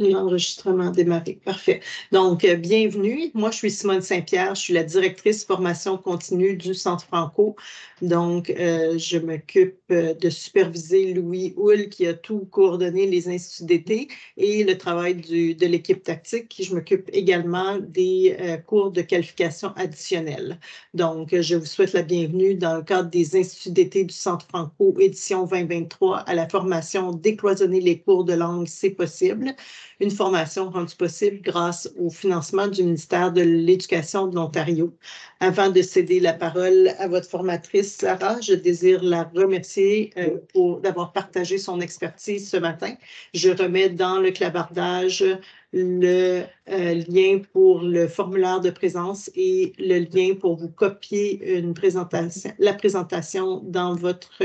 L'enregistrement démarré. Parfait. Donc, euh, bienvenue. Moi, je suis Simone Saint-Pierre. Je suis la directrice formation continue du Centre Franco. Donc, euh, je m'occupe euh, de superviser Louis Houle qui a tout coordonné les instituts d'été et le travail de l'équipe tactique. qui Je m'occupe également des cours de qualification additionnelle. Donc, je vous souhaite la bienvenue dans le cadre des instituts d'été du Centre Franco, édition 2023, à la formation Décloisonner les cours de langue, c'est possible une formation rendue possible grâce au financement du ministère de l'Éducation de l'Ontario. Avant de céder la parole à votre formatrice, Sarah, je désire la remercier euh, pour d'avoir partagé son expertise ce matin. Je remets dans le clavardage le euh, lien pour le formulaire de présence et le lien pour vous copier une présentation, la présentation dans votre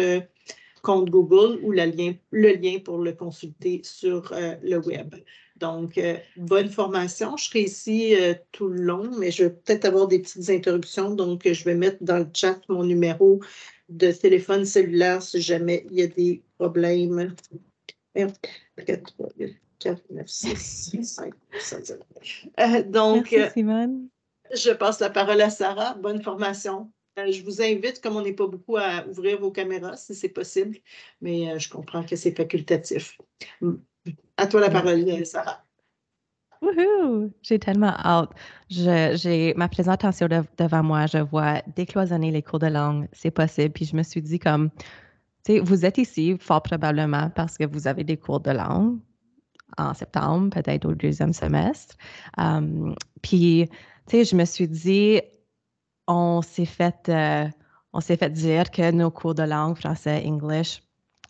compte Google ou le lien, pour le consulter sur euh, le web. Donc, euh, bonne formation. Je serai euh, ici tout le long, mais je vais peut-être avoir des petites interruptions. Donc, je vais mettre dans le chat mon numéro de téléphone cellulaire si jamais il y a des problèmes. donc, je passe la parole à Sarah. Bonne formation. Euh, je vous invite, comme on n'est pas beaucoup, à ouvrir vos caméras si c'est possible, mais euh, je comprends que c'est facultatif. À toi la parole, euh, Sarah. Wouhou! J'ai tellement hâte. J'ai ma présentation devant moi. Je vois décloisonner les cours de langue. C'est possible. Puis je me suis dit comme, tu sais, vous êtes ici fort probablement parce que vous avez des cours de langue en septembre, peut-être au deuxième semestre. Hum, puis, tu sais, je me suis dit, on s'est fait, euh, on s'est fait dire que nos cours de langue, français, English,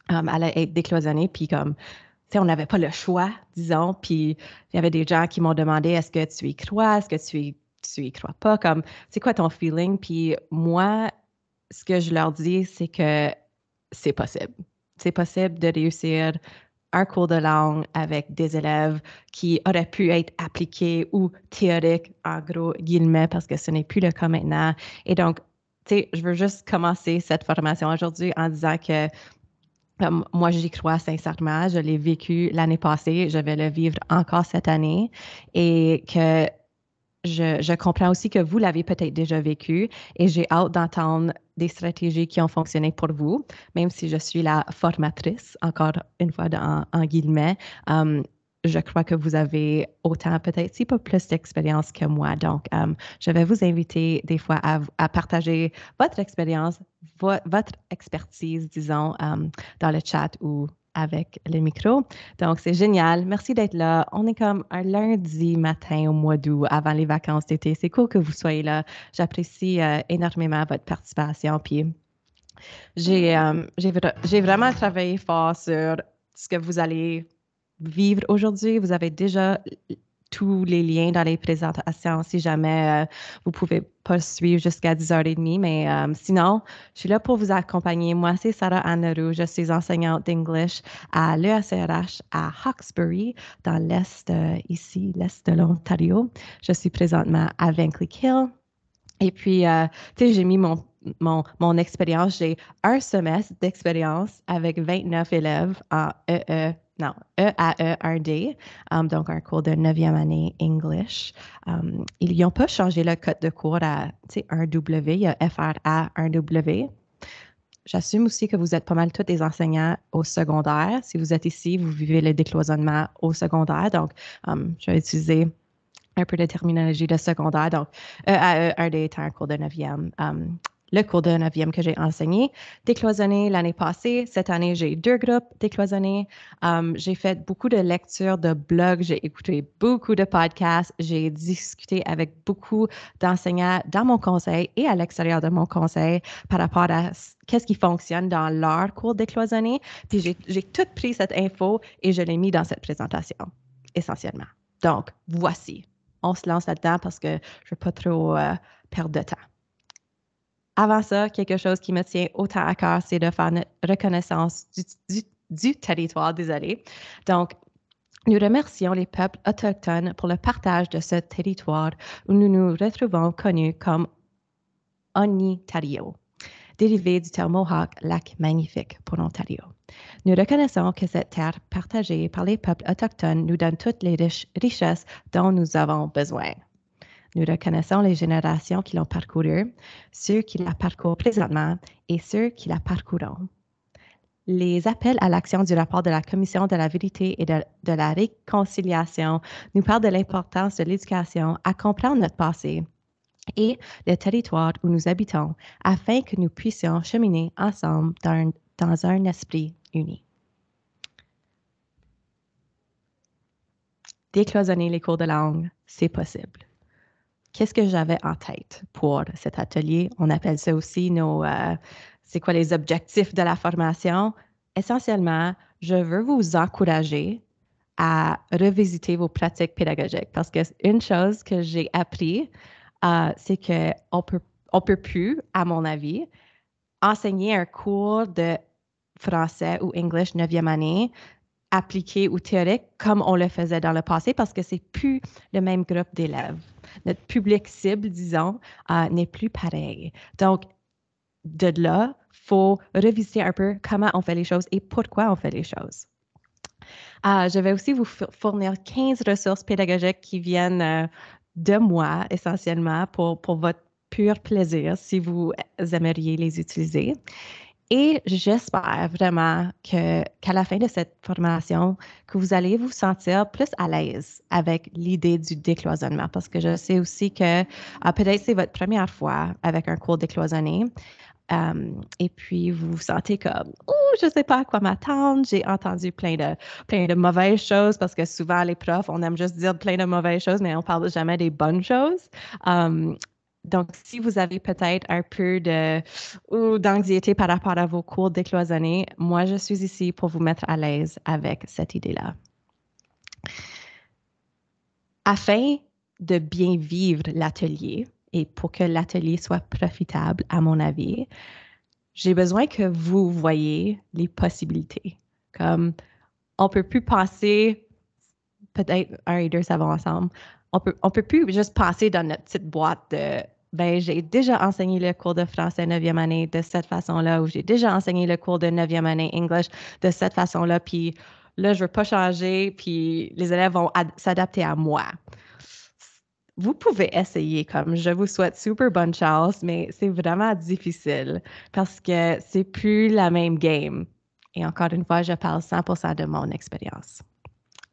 um, allaient être décloisonnés. Puis comme, tu sais, on n'avait pas le choix, disons. Puis il y avait des gens qui m'ont demandé, est-ce que tu y crois? Est-ce que tu y, tu y crois pas? Comme, c'est quoi ton feeling? Puis moi, ce que je leur dis, c'est que c'est possible. C'est possible de réussir un cours de langue avec des élèves qui auraient pu être appliqués ou théoriques, en gros guillemets, parce que ce n'est plus le cas maintenant. Et donc, tu sais, je veux juste commencer cette formation aujourd'hui en disant que comme moi, j'y crois sincèrement. Je l'ai vécu l'année passée, je vais le vivre encore cette année et que je, comprends aussi que vous l'avez peut-être déjà vécu et j'ai hâte d'entendre des stratégies qui ont fonctionné pour vous, même si je suis la formatrice, encore une fois en, guillemets. Hum, je crois que vous avez autant, peut-être, si pas plus d'expérience que moi. Donc, hum, je vais vous inviter des fois à, partager votre expérience, votre expertise, disons, hum, dans le chat ou avec le micro. Donc, c'est génial. Merci d'être là. On est comme un lundi matin au mois d'août avant les vacances d'été. C'est cool que vous soyez là. J'apprécie euh, énormément votre participation. Puis, mm. euh, j'ai vraiment travaillé fort sur ce que vous allez vivre aujourd'hui. Vous avez déjà tous les liens dans les présentations si jamais euh, vous pouvez pas suivre jusqu'à 10h30. Mais euh, sinon, je suis là pour vous accompagner. Moi, c'est Sarah Annerou. Je suis enseignante d'English à l'ESRH à Hawkesbury, dans l'Est, euh, ici, l'Est de l'Ontario. Je suis présentement à Vanclick Hill. Et puis, tu sais, j'ai mis mon mon, mon expérience, j'ai un semestre d'expérience avec 29 élèves en EE e non, E-A-E-R-D, um, donc un cours de neuvième année English. Um, ils n'ont pas changé le code de cours à un W, il y a f r a 1W. J'assume aussi que vous êtes pas mal tous des enseignants au secondaire. Si vous êtes ici, vous vivez le décloisonnement au secondaire. Donc, um, je vais utiliser un peu de terminologie de secondaire. Donc, e a e 1D est un cours de neuvième e le cours de neuvième que j'ai enseigné. Décloisonné l'année passée. Cette année, j'ai deux groupes décloisonnés. Um, j'ai fait beaucoup de lectures de blogs. J'ai écouté beaucoup de podcasts. J'ai discuté avec beaucoup d'enseignants dans mon conseil et à l'extérieur de mon conseil par rapport à qu'est-ce qui fonctionne dans leur cours décloisonné. Puis j'ai, j'ai tout pris cette info et je l'ai mis dans cette présentation, essentiellement. Donc, voici. On se lance là-dedans parce que je ne veux pas trop euh, perdre de temps avant ça, quelque chose qui me tient autant à cœur, c'est de faire notre reconnaissance du, territoire, désolé. Donc, nous remercions les peuples autochtones pour le partage de ce territoire où nous nous retrouvons connus comme Onitario, dérivé du terme Mohawk, lac magnifique pour l'Ontario. Nous reconnaissons que cette terre partagée par les peuples autochtones nous donne toutes les richesses dont nous avons besoin. Nous reconnaissons les générations qui l'ont parcourue, ceux qui la parcourent présentement et ceux qui la parcourront. Les appels à l'action du rapport de la Commission de la vérité et de, la réconciliation nous parlent de l'importance de l'éducation à comprendre notre passé et le territoire où nous habitons afin que nous puissions cheminer ensemble dans un, dans un esprit uni. Décloisonner les cours de langue, c'est possible qu'est-ce que j'avais en tête pour cet atelier. On appelle ça aussi nos, euh, c'est quoi les objectifs de la formation. Essentiellement, je veux vous encourager à revisiter vos pratiques pédagogiques parce que une chose que j'ai appris, euh, c'est qu'on peut, on peut plus, à mon avis, enseigner un cours de français ou anglais 9e année appliqué ou théorique comme on le faisait dans le passé parce que c'est plus le même groupe d'élèves. Notre public cible, disons, euh, n'est plus pareil. Donc, de là, faut revisiter un peu comment on fait les choses et pourquoi on fait les choses. Euh, je vais aussi vous fournir 15 ressources pédagogiques qui viennent euh, de moi essentiellement pour, pour votre pur plaisir si vous aimeriez les utiliser. Et j'espère vraiment qu'à la fin de cette formation, que vous allez vous sentir plus à l'aise avec l'idée du décloisonnement, parce que je sais aussi que ah, peut-être c'est votre première fois avec un cours décloisonné. Euh, et puis, vous vous sentez comme, oh, je ne sais pas à quoi m'attendre, j'ai entendu plein de, plein de mauvaises choses parce que souvent, les profs, on aime juste dire plein de mauvaises choses, mais on ne parle jamais des bonnes choses. Euh, donc, si vous avez peut-être un peu de ou d'anxiété par rapport à vos cours décloisonnés, moi, je suis ici pour vous mettre à l'aise avec cette idée-là. Afin de bien vivre l'atelier et pour que l'atelier soit profitable, à mon avis, j'ai besoin que vous voyez les possibilités. Comme on ne peut plus passer, peut-être un et deux va ensemble, on peut, peut plus juste passer dans notre petite boîte de ben j'ai déjà enseigné le cours de français 9e année de cette façon-là, ou j'ai déjà enseigné le cours de 9e année English de cette façon-là, puis là, je veux pas changer, puis les élèves vont s'adapter à moi. Vous pouvez essayer comme je vous souhaite super bonne chance, mais c'est vraiment difficile parce que c'est plus la même game. Et encore une fois, je parle 100% de mon expérience.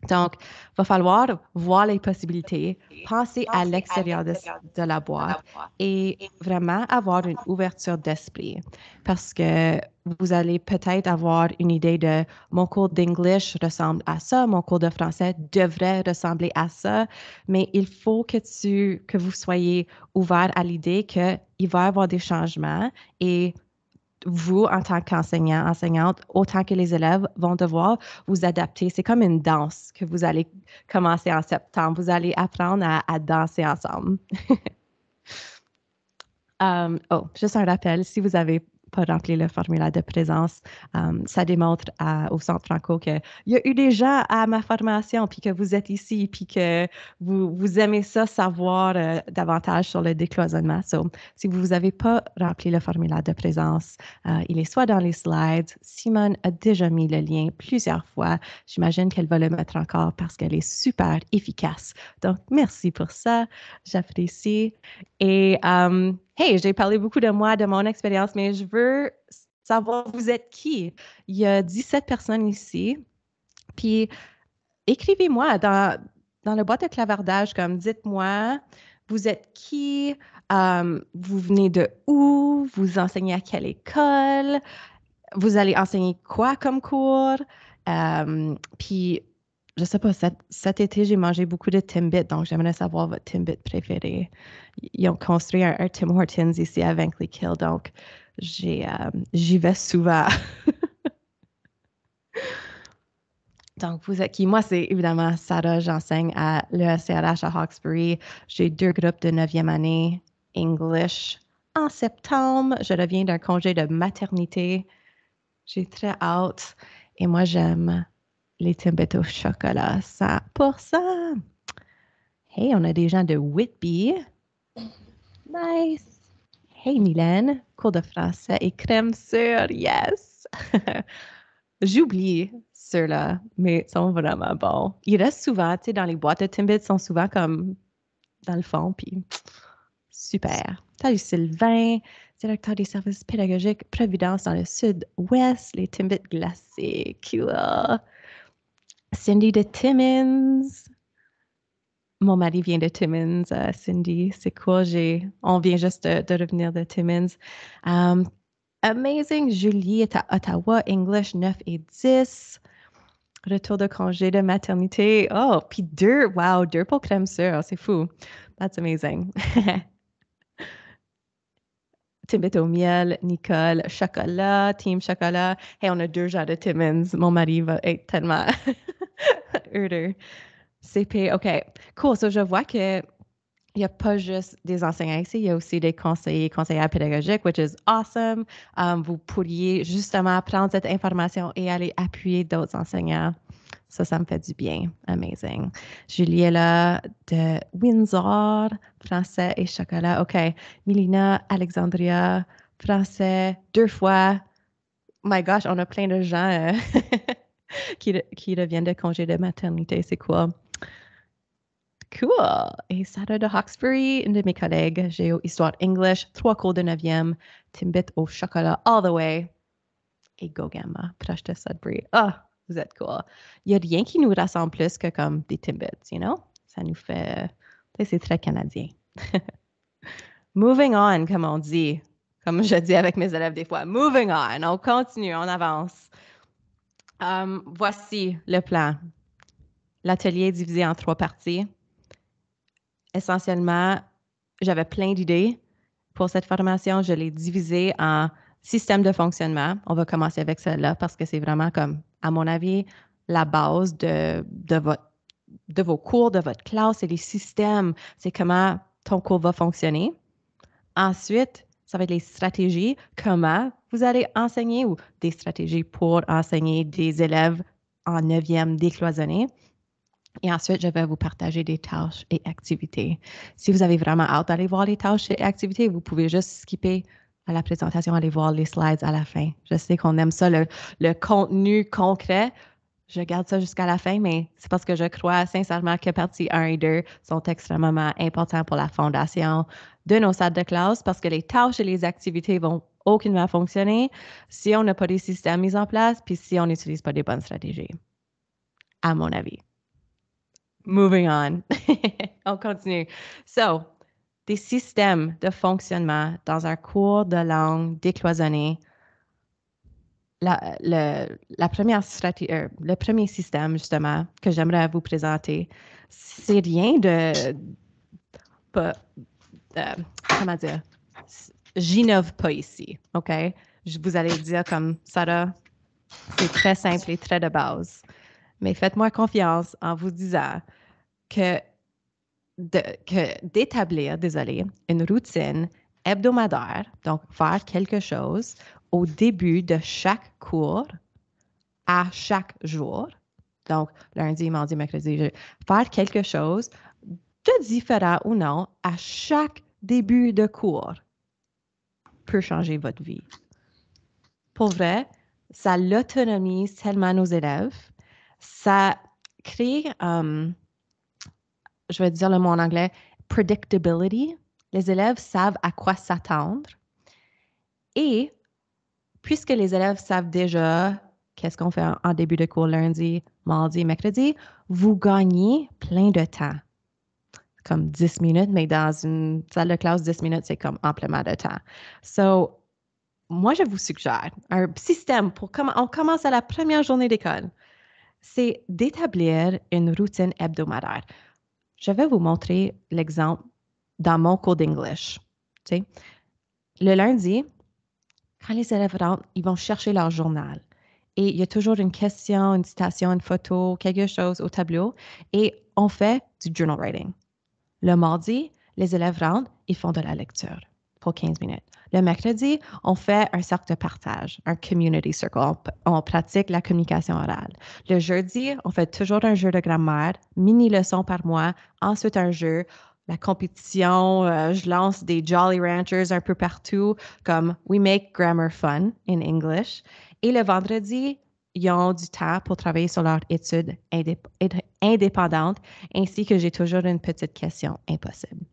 Donc, il va falloir voir les possibilités, penser à l'extérieur de, la boîte et vraiment avoir une ouverture d'esprit parce que vous allez peut-être avoir une idée de mon cours d'anglais ressemble à ça, mon cours de français devrait ressembler à ça, mais il faut que, tu, que vous soyez ouvert à l'idée qu'il va y avoir des changements et vous, en tant qu'enseignant, enseignante, autant que les élèves vont devoir vous adapter. C'est comme une danse que vous allez commencer en septembre. Vous allez apprendre à, danser ensemble. Euh, oh, juste un rappel, si vous avez pas rempli le formulaire de présence. Euh, ça démontre à, au Centre Franco qu'il y a eu des gens à ma formation, puis que vous êtes ici, puis que vous, vous aimez ça, savoir euh, davantage sur le décloisonnement. si vous n'avez pas rempli le formulaire de présence, euh, il est soit dans les slides. Simone a déjà mis le lien plusieurs fois. J'imagine qu'elle va le mettre encore parce qu'elle est super efficace. Donc, merci pour ça. J'apprécie. Et Hey, j'ai parlé beaucoup de moi, de mon expérience, mais je veux savoir vous êtes qui. Il y a 17 personnes ici. Puis écrivez-moi dans, dans le boîte de clavardage, comme dites-moi, vous êtes qui, hum, vous venez de où, vous enseignez à quelle école, vous allez enseigner quoi comme cours. Hum, puis je sais pas, cet, été, j'ai mangé beaucoup de Timbit, donc j'aimerais savoir votre Timbit préféré. Ils ont construit un, Tim Hortons ici à Vankley Kill, donc euh, j'y vais souvent. donc, vous êtes qui? Moi, c'est évidemment Sarah, j'enseigne à l'ESCRH à Hawkesbury. J'ai deux groupes de 9 année, English. En septembre, je reviens d'un congé de maternité. J'ai très hâte et moi, j'aime les Timbits au chocolat, 100 Hey, on a des gens de Whitby. Nice. Hey, Mylène, cours de français et crème sur, yes. J'oublie ceux-là, mais ils sont vraiment bons. Ils restent souvent, tu sais, dans les boîtes de Timbits, ils sont souvent comme dans le fond, puis super. Salut Sylvain, directeur des services pédagogiques Providence dans le sud-ouest, les Timbits glacés, cool. Cindy de Timmins. Mon mari vient de Timmins, euh, Cindy. C'est quoi? J'ai, on vient juste de, revenir de Timmins. Um, amazing. Julie est à Ottawa, English 9 et 10. Retour de congé de maternité. Oh, puis deux. Wow, deux pour crème sœur, C'est fou. That's amazing. Timbit au miel, Nicole, chocolat, team chocolat. Hey, on a deux genres de Timmins. Mon mari va être tellement heureux. CP, OK. Cool. So, je vois qu'il n'y a pas juste des enseignants ici, il y a aussi des conseillers, conseillères pédagogiques, which is awesome. Um, vous pourriez justement prendre cette information et aller appuyer d'autres enseignants. Ça, ça me fait du bien. Amazing. Julie de Windsor, français et chocolat. OK. Milina, Alexandria, français, deux fois. My gosh, on a plein de gens euh, qui, reviennent de congé de maternité. C'est cool. Cool. Et Sarah de Hawkesbury, une de mes collègues, Géo Histoire English, trois cours de neuvième. Timbit au chocolat all the way. Et Gamma, proche de Sudbury. Ah! vous êtes cool. Il n'y a rien qui nous rassemble plus que comme des Timbits, you know? Ça nous fait. C'est très canadien. Moving on, comme on dit. Comme je dis avec mes élèves des fois. Moving on. On continue, on avance. Um, voici le plan. L'atelier est divisé en trois parties. Essentiellement, j'avais plein d'idées pour cette formation. Je l'ai divisé en système de fonctionnement. On va commencer avec celle-là parce que c'est vraiment comme à mon avis, la base de, vos cours, de votre classe, et les systèmes, c'est comment ton cours va fonctionner. Ensuite, ça va être les stratégies, comment vous allez enseigner ou des stratégies pour enseigner des élèves en neuvième décloisonnée. Et ensuite, je vais vous partager des tâches et activités. Si vous avez vraiment hâte d'aller voir les tâches et activités, vous pouvez juste skipper à la présentation, allez voir les slides à la fin. Je sais qu'on aime ça, le, contenu concret. Je garde ça jusqu'à la fin, mais c'est parce que je crois sincèrement que partie 1 et 2 sont extrêmement importants pour la fondation de nos salles de classe parce que les tâches et les activités vont aucunement fonctionner si on n'a pas des systèmes mis en place puis si on n'utilise pas des bonnes stratégies, à mon avis. Moving on. on continue. So, des systèmes de fonctionnement dans un cours de langue décloisonné, la, le, première euh, le premier système, justement, que j'aimerais vous présenter, c'est rien de. Pas, euh, comment dire? J'innove pas ici, OK? Je vous allez dire comme Sarah, c'est très simple et très de base. Mais faites-moi confiance en vous disant que d'établir, désolé, une routine hebdomadaire, donc faire quelque chose au début de chaque cours à chaque jour. Donc, lundi, mardi, mercredi, faire quelque chose de différent ou non à chaque début de cours peut changer votre vie. Pour vrai, ça l'autonomise tellement nos élèves. Ça crée um, je vais dire le mot en anglais, predictability. Les élèves savent à quoi s'attendre. Et puisque les élèves savent déjà qu'est-ce qu'on fait en début de cours lundi, mardi, mercredi, vous gagnez plein de temps. Comme 10 minutes, mais dans une salle de classe, 10 minutes, c'est comme amplement de temps. So, moi, je vous suggère un système pour comment on commence à la première journée d'école. C'est d'établir une routine hebdomadaire. Je vais vous montrer l'exemple dans mon cours d'English. le lundi, quand les élèves rentrent, ils vont chercher leur journal. Et il y a toujours une question, une citation, une photo, quelque chose au tableau. Et on fait du journal writing. Le mardi, les élèves rentrent, ils font de la lecture pour 15 minutes. Le mercredi, on fait un cercle de partage, un community circle. On, pratique la communication orale. Le jeudi, on fait toujours un jeu de grammaire, mini leçon par mois, ensuite un jeu, la compétition, euh, je lance des Jolly Ranchers un peu partout, comme We Make Grammar Fun in English. Et le vendredi, ils ont du temps pour travailler sur leur étude indépendante, ainsi que j'ai toujours une petite question impossible.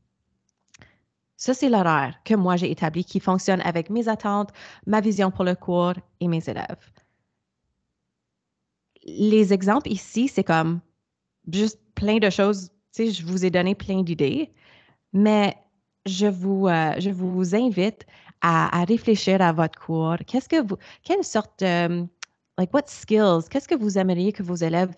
Ça, c'est l'horaire que moi j'ai établi qui fonctionne avec mes attentes, ma vision pour le cours et mes élèves. Les exemples ici, c'est comme juste plein de choses. Tu sais, je vous ai donné plein d'idées, mais je vous, euh, je vous invite à, à, réfléchir à votre cours. Qu'est-ce que vous, quelle sorte like, what skills, qu'est-ce que vous aimeriez que vos élèves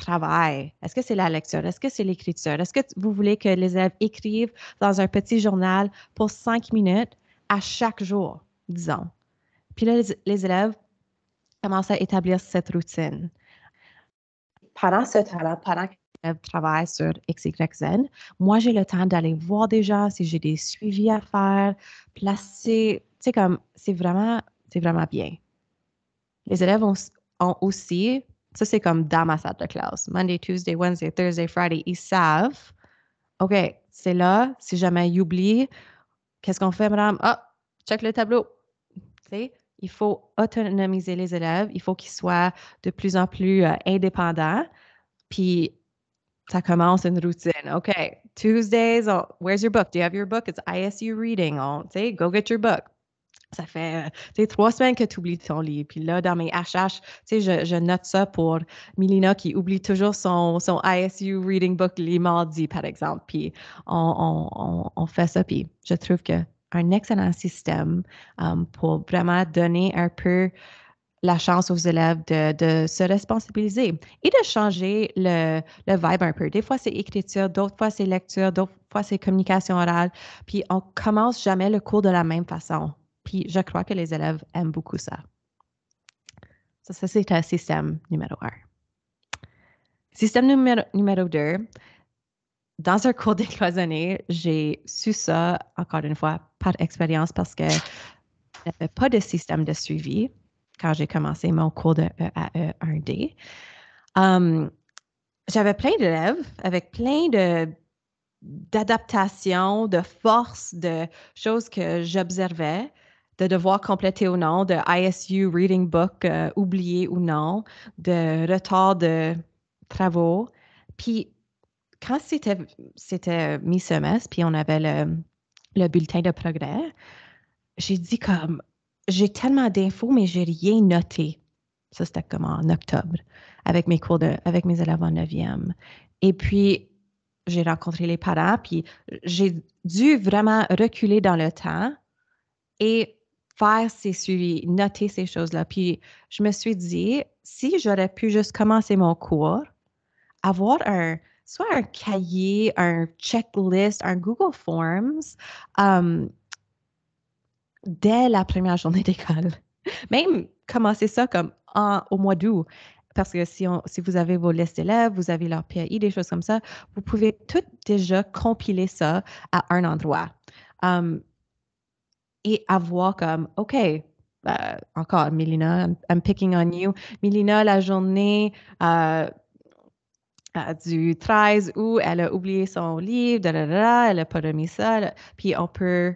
travail? Est-ce que c'est la lecture? Est-ce que c'est l'écriture? Est-ce que vous voulez que les élèves écrivent dans un petit journal pour cinq minutes à chaque jour, disons? Puis là, les, élèves commencent à établir cette routine. Pendant ce temps-là, pendant que les élèves travaillent sur XYZ. Moi, j'ai le temps d'aller voir des gens si j'ai des suivis à faire, placer, tu sais, comme, c'est vraiment, c'est vraiment bien. Les élèves ont aussi ça, c'est comme dans ma salle de classe. Monday, Tuesday, Wednesday, Thursday, Friday, ils savent. OK, c'est là. Si jamais ils oublient, qu'est-ce qu'on fait, madame? Ah, check le tableau. Tu sais, il faut autonomiser les élèves. Il faut qu'ils soient de plus en plus euh, indépendants. Puis, ça commence une routine. OK, Tuesdays, oh, where's your book? Do you have your book? It's ISU reading. say go get your book ça fait euh, trois semaines que tu oublies ton livre. Puis là, dans mes HH, je, je note ça pour Milina qui oublie toujours son, ISU Reading Book les mardis, par exemple. Puis on, on, on fait ça. Puis je trouve que un excellent système um, pour vraiment donner un peu la chance aux élèves de, de se responsabiliser et de changer le, le vibe un peu. Des fois, c'est écriture, d'autres fois, c'est lecture, d'autres fois, c'est communication orale. Puis, on commence jamais le cours de la même façon. Puis je crois que les élèves aiment beaucoup ça. Ça, c'est un système numéro un. Système numéro, deux, dans un cours décloisonné, j'ai su ça, encore une fois, par expérience, parce que n'avais pas de système de suivi quand j'ai commencé mon cours de EAE 1D. E hum, j'avais plein d'élèves avec plein de de forces, de choses que j'observais de devoirs complétés ou non, de ISU Reading Book euh, oublié ou non, de retard de travaux. Puis quand c'était, c'était mi-semestre, puis on avait le, bulletin de progrès, j'ai dit comme, j'ai tellement d'infos, mais j'ai rien noté. Ça, c'était comme en octobre, avec mes cours de, avec mes élèves en 9e. Et puis, j'ai rencontré les parents, puis j'ai dû vraiment reculer dans le temps et faire ces suivis, noter ces choses-là. Puis je me suis dit, si j'aurais pu juste commencer mon cours, avoir un, soit un cahier, un checklist, un Google Forms um, dès la première journée d'école. Même commencer ça comme au mois d'août. Parce que si, on, si vous avez vos listes d'élèves, vous avez leur PAI, des choses comme ça, vous pouvez tout déjà compiler ça à un endroit. Um, et avoir comme, OK, ben, encore, Milina, I'm, picking on you. Milina, la journée euh, euh, du 13 où elle a oublié son livre, da, da, elle n'a pas remis ça. Puis on peut,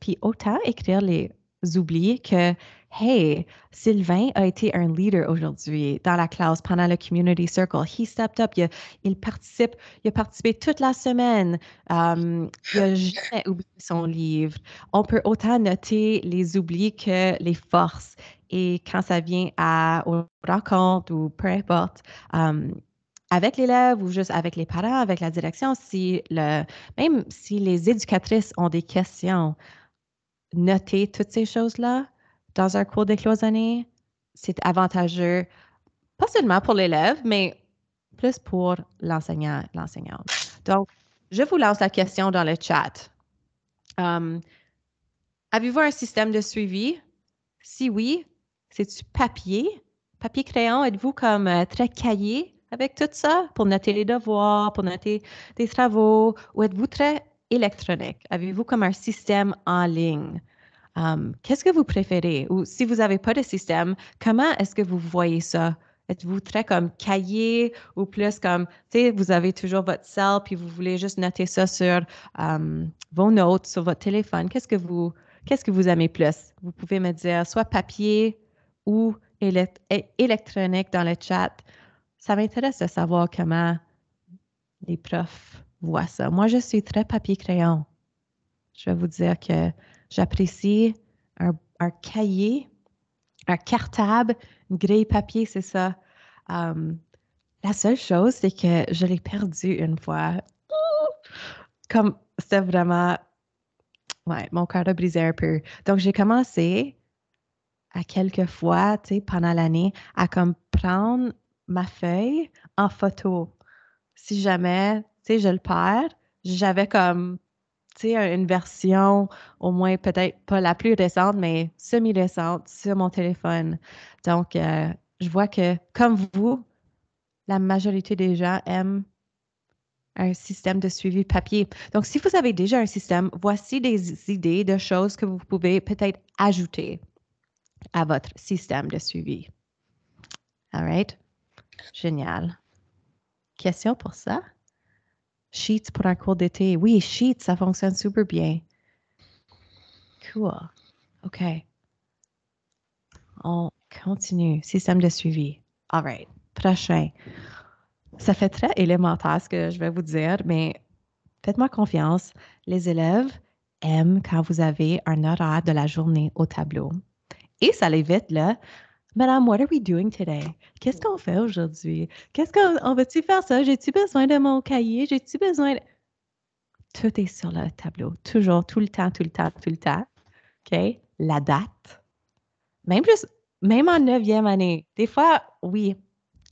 puis autant écrire les oubliés que Hey, Sylvain a été un leader aujourd'hui dans la classe pendant le Community Circle. He stepped up. Il, a, participe. Il a participé toute la semaine. Um, il n'a jamais oublié son livre. On peut autant noter les oublis que les forces. Et quand ça vient à, aux rencontres ou peu importe, um, avec l'élève ou juste avec les parents, avec la direction, si le, même si les éducatrices ont des questions, noter toutes ces choses-là dans un cours décloisonné, c'est avantageux, pas seulement pour l'élève, mais plus pour l'enseignant, l'enseignante. Donc, je vous lance la question dans le chat. Hum, avez-vous un système de suivi? Si oui, cest du papier? Papier crayon, êtes-vous comme euh, très cahier avec tout ça pour noter les devoirs, pour noter des travaux, ou êtes-vous très électronique? Avez-vous comme un système en ligne? Hum, qu'est-ce que vous préférez? Ou si vous n'avez pas de système, comment est-ce que vous voyez ça? Êtes-vous très comme cahier ou plus comme, tu sais, vous avez toujours votre cell puis vous voulez juste noter ça sur hum, vos notes, sur votre téléphone? Qu'est-ce que vous, qu'est-ce que vous aimez plus? Vous pouvez me dire soit papier ou électronique dans le chat. Ça m'intéresse de savoir comment les profs voient ça. Moi, je suis très papier-crayon. Je vais vous dire que J'apprécie un, cahier, un cartable, une grille papier, c'est ça. Hum, la seule chose, c'est que je l'ai perdu une fois. Comme c'était vraiment. Ouais, mon cœur a brisé un peu. Donc, j'ai commencé à quelques fois, tu sais, pendant l'année, à comme prendre ma feuille en photo. Si jamais, tu sais, je le perds, j'avais comme une version au moins peut-être pas la plus récente, mais semi-récente sur mon téléphone. Donc, euh, je vois que comme vous, la majorité des gens aiment un système de suivi papier. Donc, si vous avez déjà un système, voici des idées de choses que vous pouvez peut-être ajouter à votre système de suivi. All right? Génial. Question pour ça? Sheets pour un cours d'été. Oui, Sheets, ça fonctionne super bien. Cool. OK. On continue. Système de suivi. All right. Prochain. Ça fait très élémentaire ce que je vais vous dire, mais faites-moi confiance. Les élèves aiment quand vous avez un horaire de la journée au tableau. Et ça l'évite, là, Madame, what are we doing today? Qu'est-ce qu'on fait aujourd'hui? Qu'est-ce qu'on va-tu faire ça? J'ai-tu besoin de mon cahier? J'ai-tu besoin de... Tout est sur le tableau. Toujours, tout le temps, tout le temps, tout le temps. OK? La date. Même plus, même en neuvième année. Des fois, oui,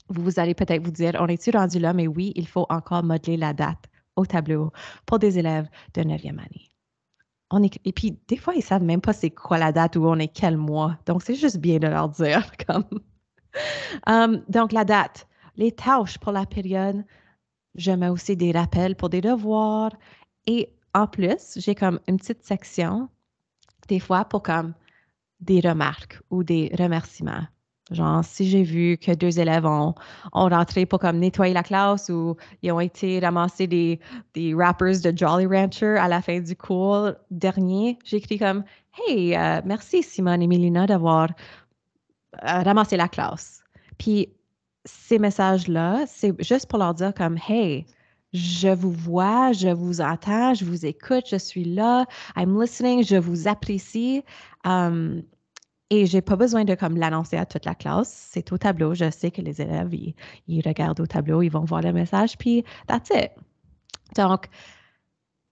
vous allez peut-être vous dire, on est-tu rendu là? Mais oui, il faut encore modeler la date au tableau pour des élèves de neuvième année et puis, des fois, ils savent même pas c'est quoi la date ou on est quel mois. Donc, c'est juste bien de leur dire. Comme. Hum, donc, la date, les tâches pour la période. Je mets aussi des rappels pour des devoirs. Et en plus, j'ai comme une petite section, des fois, pour comme des remarques ou des remerciements. Genre, si j'ai vu que deux élèves ont, rentré pour comme nettoyer la classe ou ils ont été ramasser des, des de Jolly Rancher à la fin du cours dernier, j'écris comme Hey, euh, merci Simone et Melina d'avoir euh, ramassé la classe. Puis ces messages-là, c'est juste pour leur dire comme Hey, je vous vois, je vous entends, je vous écoute, je suis là, I'm listening, je vous apprécie. Um, et j'ai pas besoin de comme l'annoncer à toute la classe. C'est au tableau. Je sais que les élèves, ils, regardent au tableau, ils vont voir le message, puis that's it. Donc,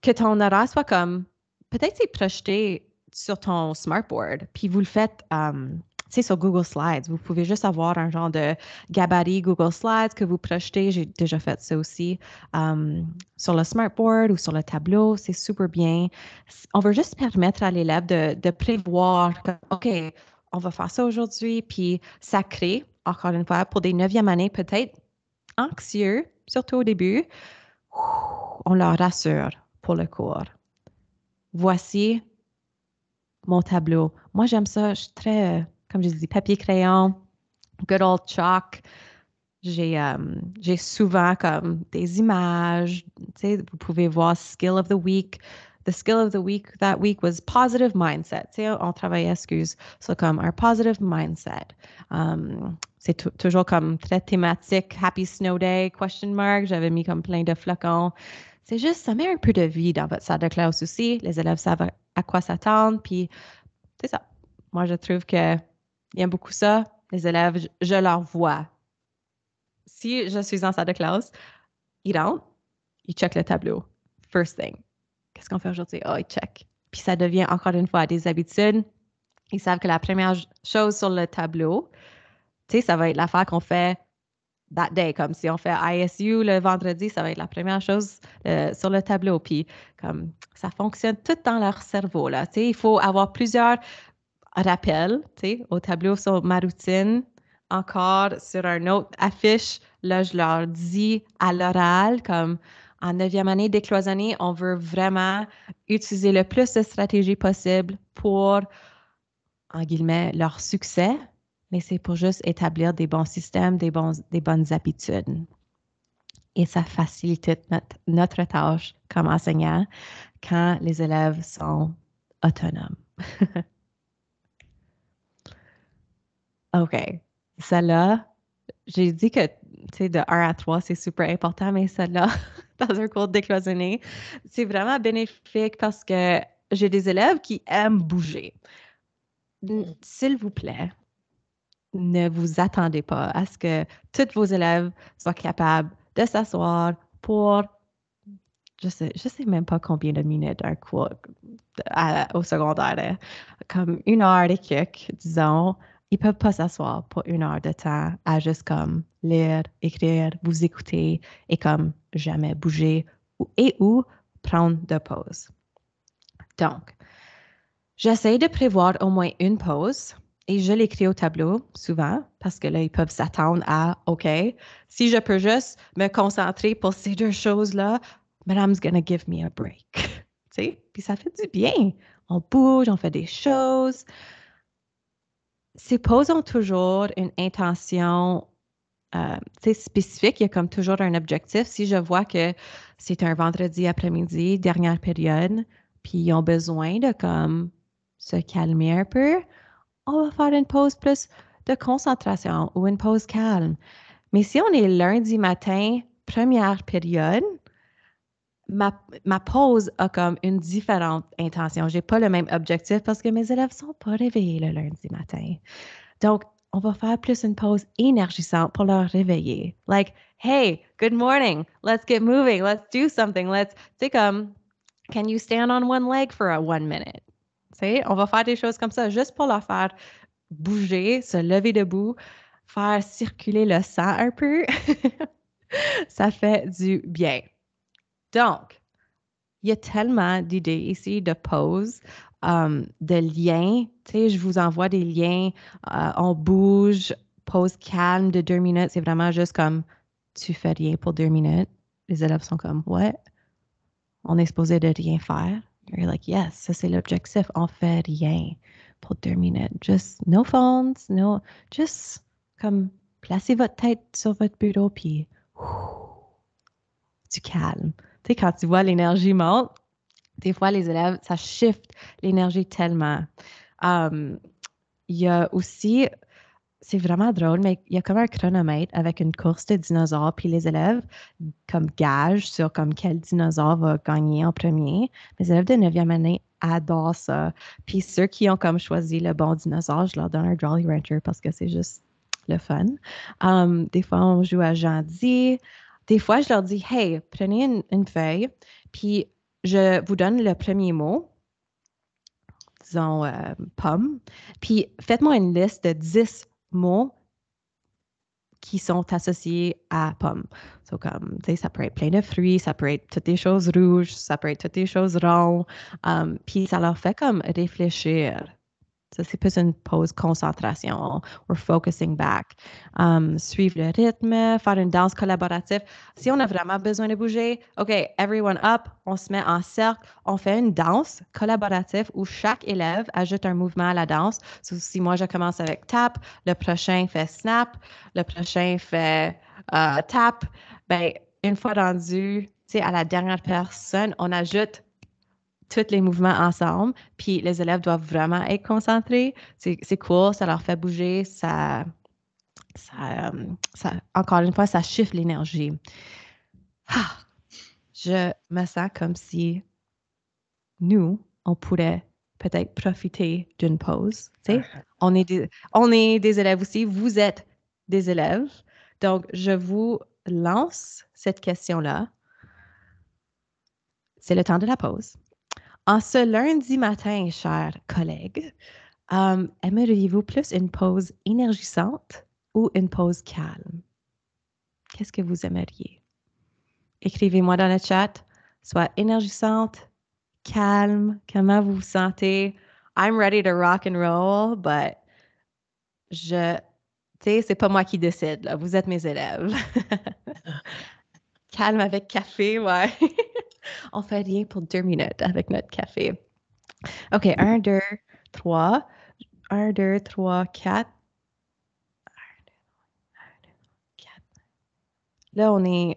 que ton horaire soit comme, peut-être c'est projeté sur ton smartboard, puis vous le faites euh, c'est sur Google Slides. Vous pouvez juste avoir un genre de gabarit Google Slides que vous projetez. J'ai déjà fait ça aussi um, sur le smartboard ou sur le tableau. C'est super bien. On veut juste permettre à l'élève de, prévoir, OK, on va faire ça aujourd'hui, puis ça crée, encore une fois, pour des neuvièmes années peut-être anxieux, surtout au début, on leur rassure pour le cours. Voici mon tableau. Moi, j'aime ça. Je suis très euh, comme je dis, papier crayon, good old chalk. J'ai euh, souvent comme des images. Vous pouvez voir Skill of the Week. The skill of the week that week was positive mindset. on travaille excuse, so comme our positive mindset. Um, c'est toujours comme très thématique. Happy Snow Day, question mark. J'avais mis comme plein de flocons. C'est juste, ça met un peu de vie dans votre salle de classe aussi. Les élèves savent à quoi s'attendre. Puis, c'est ça. Moi, je trouve que il a beaucoup ça. Les élèves, je, leur vois. Si je suis en salle de classe, ils rentrent, ils checkent le tableau. First thing. Qu'est-ce qu'on fait aujourd'hui? Oh, ils checkent. Puis ça devient encore une fois des habitudes. Ils savent que la première chose sur le tableau, tu sais, ça va être l'affaire qu'on fait that day. Comme si on fait ISU le vendredi, ça va être la première chose euh, sur le tableau. Puis, comme ça fonctionne tout dans leur cerveau, là. Tu sais, il faut avoir plusieurs rappel, au tableau sur ma routine, encore sur un autre affiche, là, je leur dis à l'oral, comme en neuvième année décloisonnée, on veut vraiment utiliser le plus de stratégies possibles pour, en guillemets, leur succès, mais c'est pour juste établir des bons systèmes, des, bons, des bonnes habitudes. Et ça facilite notre, notre tâche comme enseignant quand les élèves sont autonomes. OK. Celle-là, j'ai dit que, tu de 1 à 3, c'est super important, mais celle-là, dans un cours décloisonné, c'est vraiment bénéfique parce que j'ai des élèves qui aiment bouger. Mm. S'il vous plaît, ne vous attendez pas à ce que tous vos élèves soient capables de s'asseoir pour, je sais, je sais même pas combien de minutes un cours au secondaire, comme une heure et quelques, disons ils peuvent pas s'asseoir pour une heure de temps à juste comme lire, écrire, vous écouter et comme jamais bouger et ou prendre de pause. Donc, j'essaie de prévoir au moins une pause et je l'écris au tableau souvent parce que là, ils peuvent s'attendre à OK, si je peux juste me concentrer pour ces deux choses-là, Madame's gonna give me a break. Puis ça fait du bien. On bouge, on fait des choses pauses ont toujours une intention euh, spécifique. Il y a comme toujours un objectif. Si je vois que c'est un vendredi après-midi, dernière période, puis ils ont besoin de comme se calmer un peu, on va faire une pause plus de concentration ou une pause calme. Mais si on est lundi matin, première période, ma, pause a comme une différente intention. J'ai pas le même objectif parce que mes élèves sont pas réveillés le lundi matin. Donc, on va faire plus une pause énergisante pour leur réveiller. Like, hey, good morning, let's get moving, let's do something, let's, tu comme, can you stand on one leg for one minute? on va faire des choses comme ça juste pour leur faire bouger, se lever debout, faire circuler le sang un peu. ça fait du bien. Donc, il y a tellement d'idées ici de pause, euh, de liens. Tu sais, je vous envoie des liens. Euh, on bouge, pose calme de deux minutes. C'est vraiment juste comme tu fais rien pour deux minutes. Les élèves sont comme what? on est supposé de rien faire. You're like yes, ça c'est l'objectif. On fait rien pour deux minutes. Just no phones, no, just comme placez votre tête sur votre bureau puis tu calme. Tu sais, quand tu vois l'énergie monte, des fois, les élèves, ça shift l'énergie tellement. Hum, il y a aussi, c'est vraiment drôle, mais il y a comme un chronomètre avec une course de dinosaures, puis les élèves, comme gage sur comme quel dinosaure va gagner en premier. Les élèves de 9e année adorent ça. Puis ceux qui ont comme choisi le bon dinosaure, je leur donne un Jolly Rancher parce que c'est juste le fun. Hum, des fois, on joue à Jandy. Des fois, je leur dis, hey, prenez une, feuille, puis je vous donne le premier mot, disons euh, pomme, puis faites-moi une liste de 10 mots qui sont associés à pomme. comme, ça peut être plein de fruits, ça peut être toutes les choses rouges, ça peut être toutes les choses rondes. Um, puis ça leur fait comme réfléchir ça, c'est plus une pause concentration. We're focusing back. Um, suivre le rythme, faire une danse collaborative. Si on a vraiment besoin de bouger, OK, everyone up, on se met en cercle, on fait une danse collaborative où chaque élève ajoute un mouvement à la danse. si moi, je commence avec tap, le prochain fait snap, le prochain fait euh, tap, ben, une fois rendu à la dernière personne, on ajoute tous les mouvements ensemble. Puis les élèves doivent vraiment être concentrés. C'est cool, ça leur fait bouger, ça, ça, euh, encore une fois, ça chiffre l'énergie. Ah! je me sens comme si nous, on pourrait peut-être profiter d'une pause. On, est on est des élèves aussi, vous êtes des élèves. Donc, je vous lance cette question-là. C'est le temps de la pause. En ce lundi matin, chers collègues, euh, aimeriez-vous plus une pause énergisante ou une pause calme? Qu'est-ce que vous aimeriez? Écrivez-moi dans le chat, soit énergisante, calme, comment vous vous sentez. I'm ready to rock and roll, but je, tu sais, c'est pas moi qui décide, vous êtes mes élèves. calme avec café, ouais. On fait rien pour deux minutes avec notre café. OK, 1, 2, 3. 1, 2, 3, 4. Là, on est.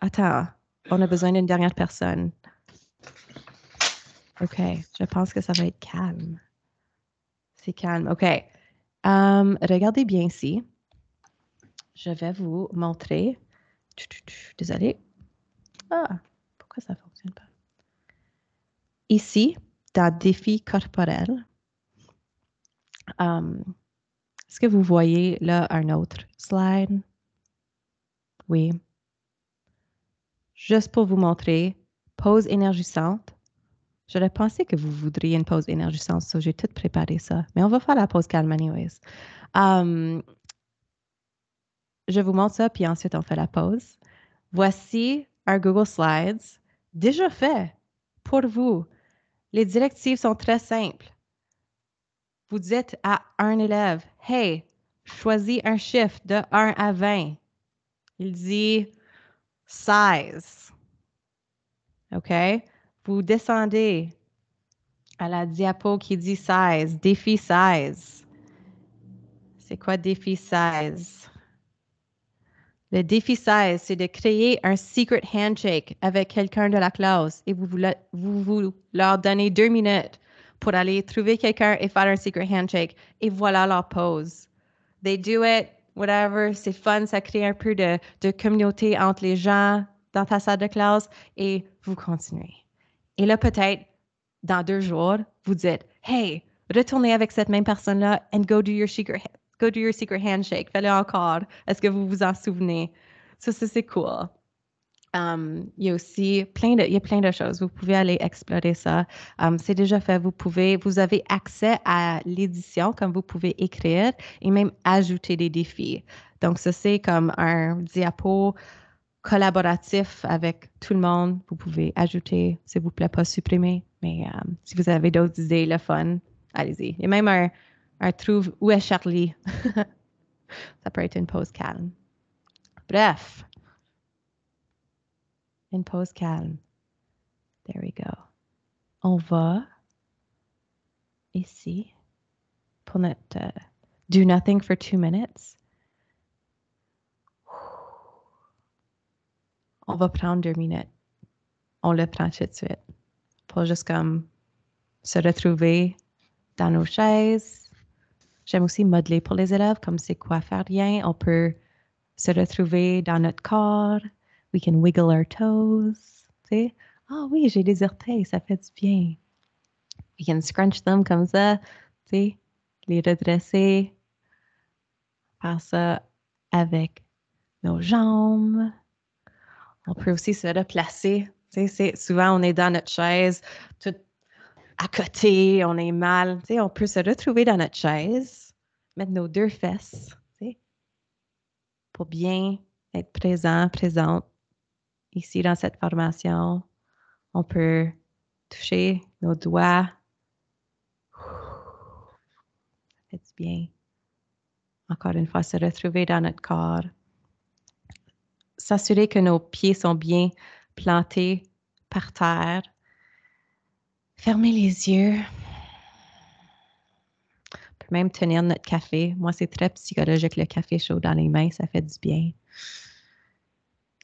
Attends, on a besoin d'une dernière personne. OK, je pense que ça va être calme. C'est calme. OK. Um, regardez bien ici. Je vais vous montrer. Désolée. Ah, pourquoi ça ne fonctionne pas? Ici, dans défi corporel, um, est-ce que vous voyez là un autre slide? Oui. Juste pour vous montrer, pause énergisante. J'aurais pensé que vous voudriez une pause énergisante, j'ai tout préparé ça. Mais on va faire la pause calme anyways. Um, je vous montre ça, puis ensuite on fait la pause. Voici un Google Slides déjà fait pour vous. Les directives sont très simples. Vous dites à un élève, Hey, choisis un chiffre de 1 à 20. Il dit 16. OK? Vous descendez à la diapo qui dit 16, défi 16. C'est quoi défi 16? Le défi 16, c'est de créer un secret handshake avec quelqu'un de la classe et vous, voulez vous, leur donnez deux minutes pour aller trouver quelqu'un et faire un secret handshake. Et voilà leur pause. They do it, whatever, c'est fun, ça crée un peu de, communauté entre les gens dans ta salle de classe et vous continuez. Et là, peut-être, dans deux jours, vous dites, hey, retournez avec cette même personne-là and go do your secret handshake. Go do your secret handshake. Fais-le encore. Est-ce que vous vous en souvenez? Ça, ça c'est cool. Um, il y a aussi plein de, y plein de choses. Vous pouvez aller explorer ça. Um, c'est déjà fait. Vous pouvez, vous avez accès à l'édition comme vous pouvez écrire et même ajouter des défis. Donc, ça, c'est comme un diapo collaboratif avec tout le monde. Vous pouvez ajouter, s'il vous plaît, pas supprimer. Mais um, si vous avez d'autres idées, le fun, allez-y. Il y a même un, elle trouve où est Charlie. Ça pourrait être une pause calme. Bref, une pause calme. There we go. On va ici pour notre euh, do nothing for two minutes. On va prendre deux minutes. On le prend tout de suite pour juste comme se retrouver dans nos chaises, J'aime aussi modeler pour les élèves, comme c'est quoi faire rien. On peut se retrouver dans notre corps. We can wiggle our toes. ah oui, j'ai des orteils, ça fait du bien. We can scrunch them comme ça, les redresser. Faire ça avec nos jambes. On peut aussi se replacer. souvent on est dans notre chaise, toute à côté, on est mal. on peut se retrouver dans notre chaise, mettre nos deux fesses pour bien être présent, présente. Ici, dans cette formation, on peut toucher nos doigts. C'est bien. Encore une fois, se retrouver dans notre corps. S'assurer que nos pieds sont bien plantés par terre Fermez les yeux. On peut même tenir notre café. Moi, c'est très psychologique, le café chaud dans les mains, ça fait du bien.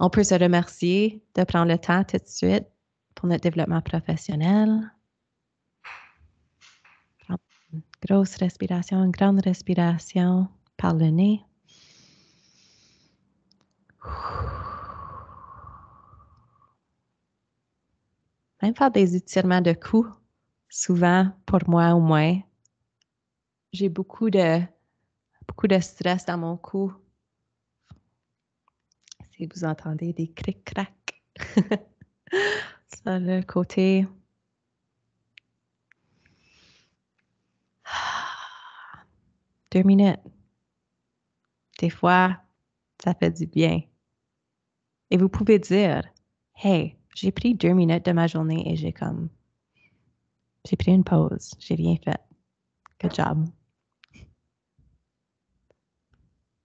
On peut se remercier de prendre le temps tout de suite pour notre développement professionnel. Une grosse respiration, une grande respiration par le nez. faire des étirements de cou, souvent, pour moi au moins, j'ai beaucoup de, beaucoup de stress dans mon cou. Si vous entendez des cric-crac ça le côté. Ah, deux minutes. Des fois, ça fait du bien. Et vous pouvez dire, hey, j'ai pris deux minutes de ma journée et j'ai comme. J'ai pris une pause. J'ai rien fait. Good job.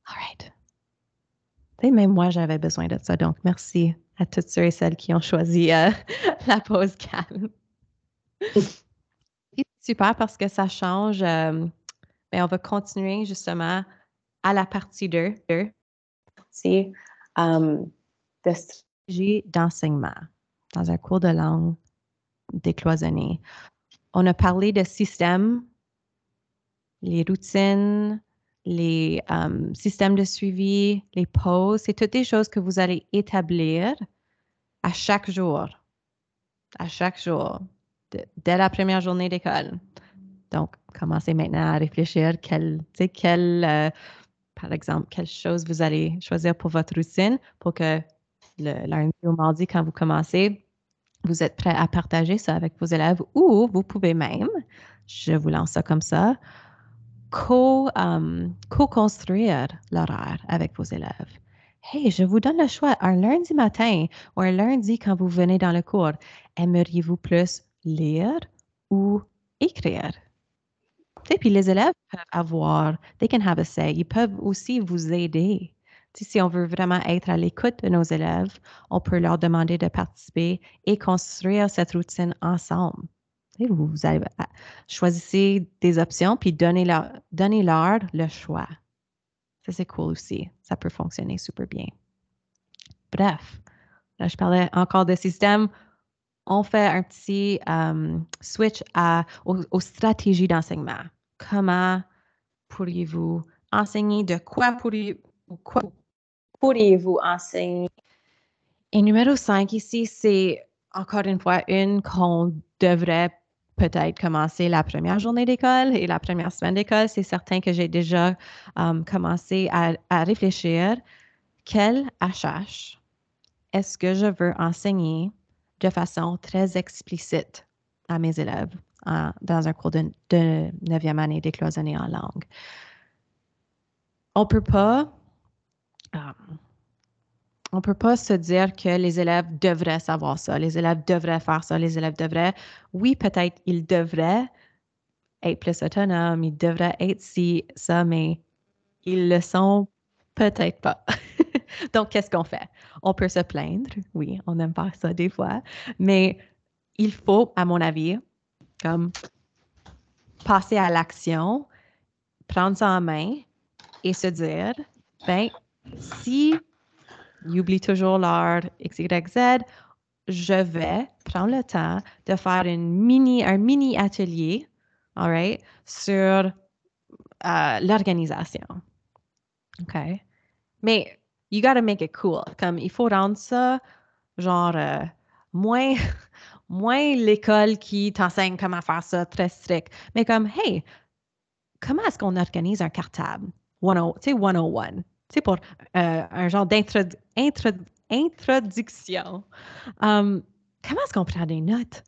All right. Et même moi, j'avais besoin de ça. Donc, merci à toutes ceux et celles qui ont choisi euh, la pause calme. super parce que ça change. mais euh, ben, on va continuer justement à la partie 2. C'est euh, de stratégie d'enseignement dans un cours de langue décloisonné. On a parlé de systèmes, les routines, les euh, systèmes de suivi, les pauses, c'est toutes des choses que vous allez établir à chaque jour, à chaque jour, dès la première journée d'école. Donc, commencez maintenant à réfléchir quel, euh, par exemple, quelle chose vous allez choisir pour votre routine pour que lundi ou mardi quand vous commencez, vous êtes prêt à partager ça avec vos élèves ou vous pouvez même, je vous lance ça comme ça, euh, co-construire l'horaire avec vos élèves. Hey, je vous donne le choix un lundi matin ou un lundi quand vous venez dans le cours. Aimeriez-vous plus lire ou écrire? Et puis les élèves peuvent avoir, they can have a say, ils peuvent aussi vous aider si on veut vraiment être à l'écoute de nos élèves, on peut leur demander de participer et construire cette routine ensemble. Vous, allez, ah, choisissez des options puis donnez-leur donnez le choix. Ça, c'est cool aussi. Ça peut fonctionner super bien. Bref, là, je parlais encore de système. On fait un petit euh, switch à, aux, stratégies d'enseignement. Comment pourriez-vous enseigner de quoi pourriez-vous pourriez-vous enseigner? Et numéro 5 ici, c'est encore une fois une qu'on devrait peut-être commencer la première journée d'école et la première semaine d'école. C'est certain que j'ai déjà um, commencé à, réfléchir quel HH est-ce que je veux enseigner de façon très explicite à mes élèves dans un cours de, neuvième 9e année décloisonné en langue. On ne peut pas Um, on peut pas se dire que les élèves devraient savoir ça, les élèves devraient faire ça, les élèves devraient. Oui, peut-être ils devraient être plus autonomes, ils devraient être si ça, mais ils le sont peut-être pas. Donc, qu'est-ce qu'on fait? On peut se plaindre, oui, on aime pas ça des fois, mais il faut, à mon avis, comme passer à l'action, prendre ça en main et se dire, ben, si toujours oublie toujours Y, Z, je vais prendre le temps de faire mini, un mini atelier sur euh, l'organisation. Mais you gotta make it cool. Comme il faut rendre ça genre euh, moins, l'école qui t'enseigne comment faire ça très strict, mais comme hey, comment est-ce qu'on organise un cartable? 101. C'est pour euh, un genre d'introduction. Hum, comment est-ce qu'on prend des notes?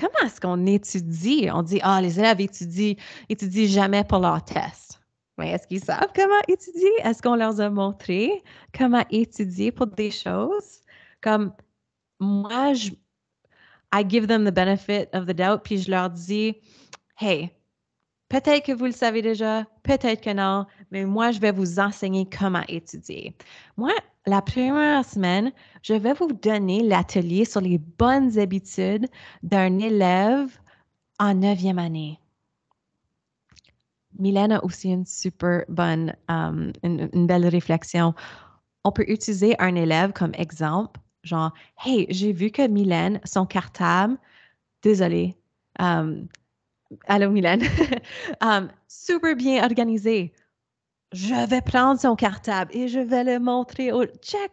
Comment est-ce qu'on étudie? On dit, ah, les élèves étudient, étudient jamais pour leur test. Mais est-ce qu'ils savent comment étudier? Est-ce qu'on leur a montré comment étudier pour des choses? Comme moi, je, I give them the benefit of the doubt, puis je leur dis, hey, peut-être que vous le savez déjà, peut-être que non, mais moi, je vais vous enseigner comment étudier. Moi, la première semaine, je vais vous donner l'atelier sur les bonnes habitudes d'un élève en neuvième année. Mylène a aussi une super bonne, euh, une, belle réflexion. On peut utiliser un élève comme exemple, genre, hey, j'ai vu que Mylène, son cartable, désolé. Euh, allô, Mylène. Euh, super bien organisé je vais prendre son cartable et je vais le montrer check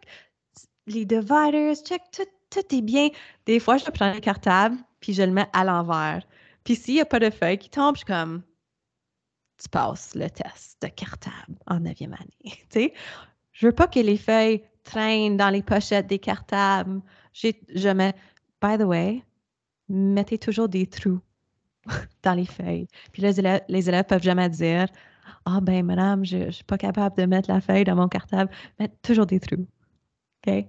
les dividers, check tout, est bien. Des fois, je prends le cartable puis je le mets à l'envers. Puis s'il n'y a pas de feuilles qui tombent, je suis comme tu passes le test de cartable en neuvième année. Je Je veux pas que les feuilles traînent dans les pochettes des cartables. Je mets, by the way, mettez toujours des trous dans les feuilles. Puis les élèves, les élèves peuvent jamais dire ah, ben, madame, je ne suis pas capable de mettre la feuille dans mon cartable. Mais toujours des trous. OK?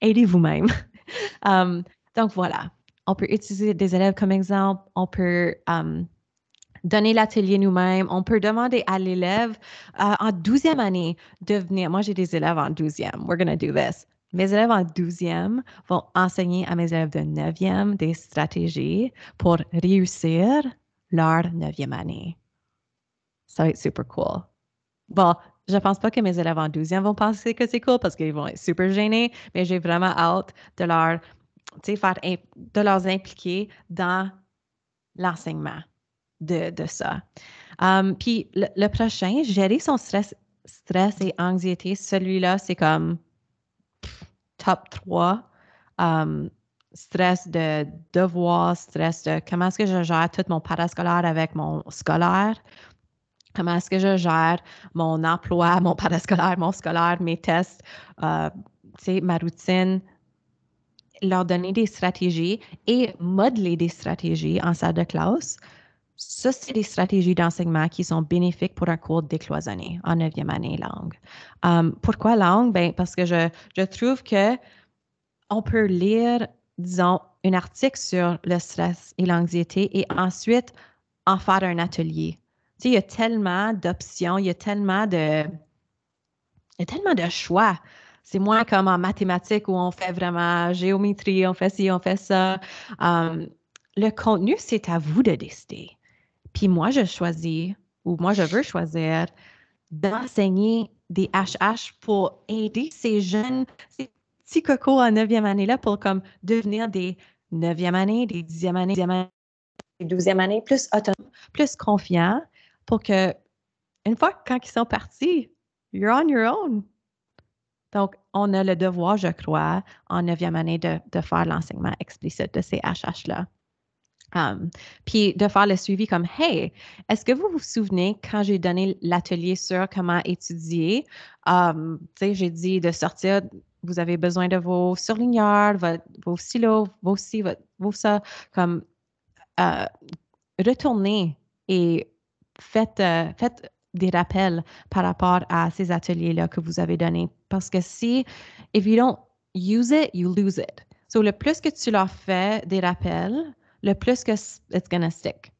Aidez-vous-même. Um, donc, voilà. On peut utiliser des élèves comme exemple. On peut. Um, donner l'atelier nous-mêmes. On peut demander à l'élève euh, en 12 année de venir. Moi, j'ai des élèves en 12e. We're going do this. Mes élèves en 12 vont enseigner à mes élèves de neuvième des stratégies pour réussir leur neuvième année. Ça va être super cool. Bon, je pense pas que mes élèves en 12e vont penser que c'est cool parce qu'ils vont être super gênés, mais j'ai vraiment hâte de leur, de leur impliquer dans l'enseignement de, ça. Hum, puis le, prochain, gérer son stress, stress et anxiété, celui-là, c'est comme top 3. Hum, stress de devoir, stress de comment est-ce que je gère tout mon parascolaire avec mon scolaire. Comment est-ce que je gère mon emploi, mon parascolaire, mon scolaire, mes tests, euh, ma routine, leur donner des stratégies et modeler des stratégies en salle de classe. Ça, c'est des stratégies d'enseignement qui sont bénéfiques pour un cours décloisonné en neuvième année langue. Euh, pourquoi langue? Ben, parce que je, je trouve que on peut lire, disons, un article sur le stress et l'anxiété et ensuite en faire un atelier il y a tellement d'options, il y a tellement de. tellement de choix. C'est moins comme en mathématiques où on fait vraiment géométrie, on fait ci, on fait ça. Euh, le contenu, c'est à vous de décider. Puis moi, je choisis, ou moi, je veux choisir d'enseigner des HH pour aider ces jeunes, ces petits cocos en 9e année-là pour comme devenir des 9e année, des 10e année, 10e année, 12e année, plus autonomes, plus confiants, pour que, une fois, quand ils sont partis, you're on your own. Donc, on a le devoir, je crois, en neuvième année de, faire l'enseignement explicite de ces HH-là. Um, puis de faire le suivi comme Hey, est-ce que vous vous souvenez quand j'ai donné l'atelier sur comment étudier? Um, j'ai dit de sortir, vous avez besoin de vos surligneurs, vos silos, vos ci, vos ça, comme euh, retourner et faites, euh, faites des rappels par rapport à ces ateliers-là que vous avez donnés. Parce que si, if you don't use it, you lose it. So, le plus que tu leur fais des rappels, le plus que it's gonna stick.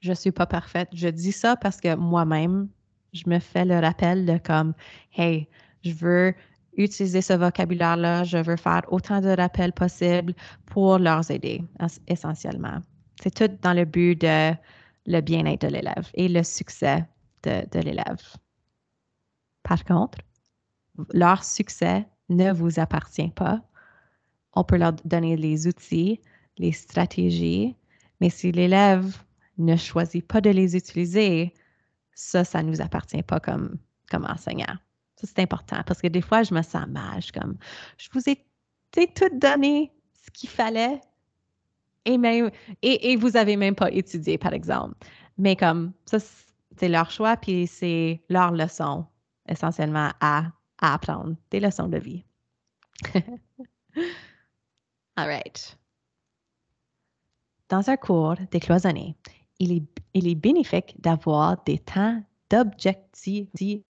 Je suis pas parfaite. Je dis ça parce que moi-même, je me fais le rappel de comme, hey, je veux utiliser ce vocabulaire-là, je veux faire autant de rappels possible pour leur aider, essentiellement. C'est tout dans le but de le bien-être de l'élève et le succès de, l'élève. Par contre, leur succès ne vous appartient pas. On peut leur donner les outils, les stratégies, mais si l'élève ne choisit pas de les utiliser, ça, ça ne nous appartient pas comme, comme enseignant. Ça, c'est important parce que des fois, je me sens mal. comme, je vous ai, tout donné ce qu'il fallait, et même et, vous avez même pas étudié, par exemple. Mais comme ça, c'est leur choix, puis c'est leur leçon essentiellement à, apprendre, des leçons de vie. All right. Dans un cours décloisonné, il est, il est bénéfique d'avoir des temps d'objectivité.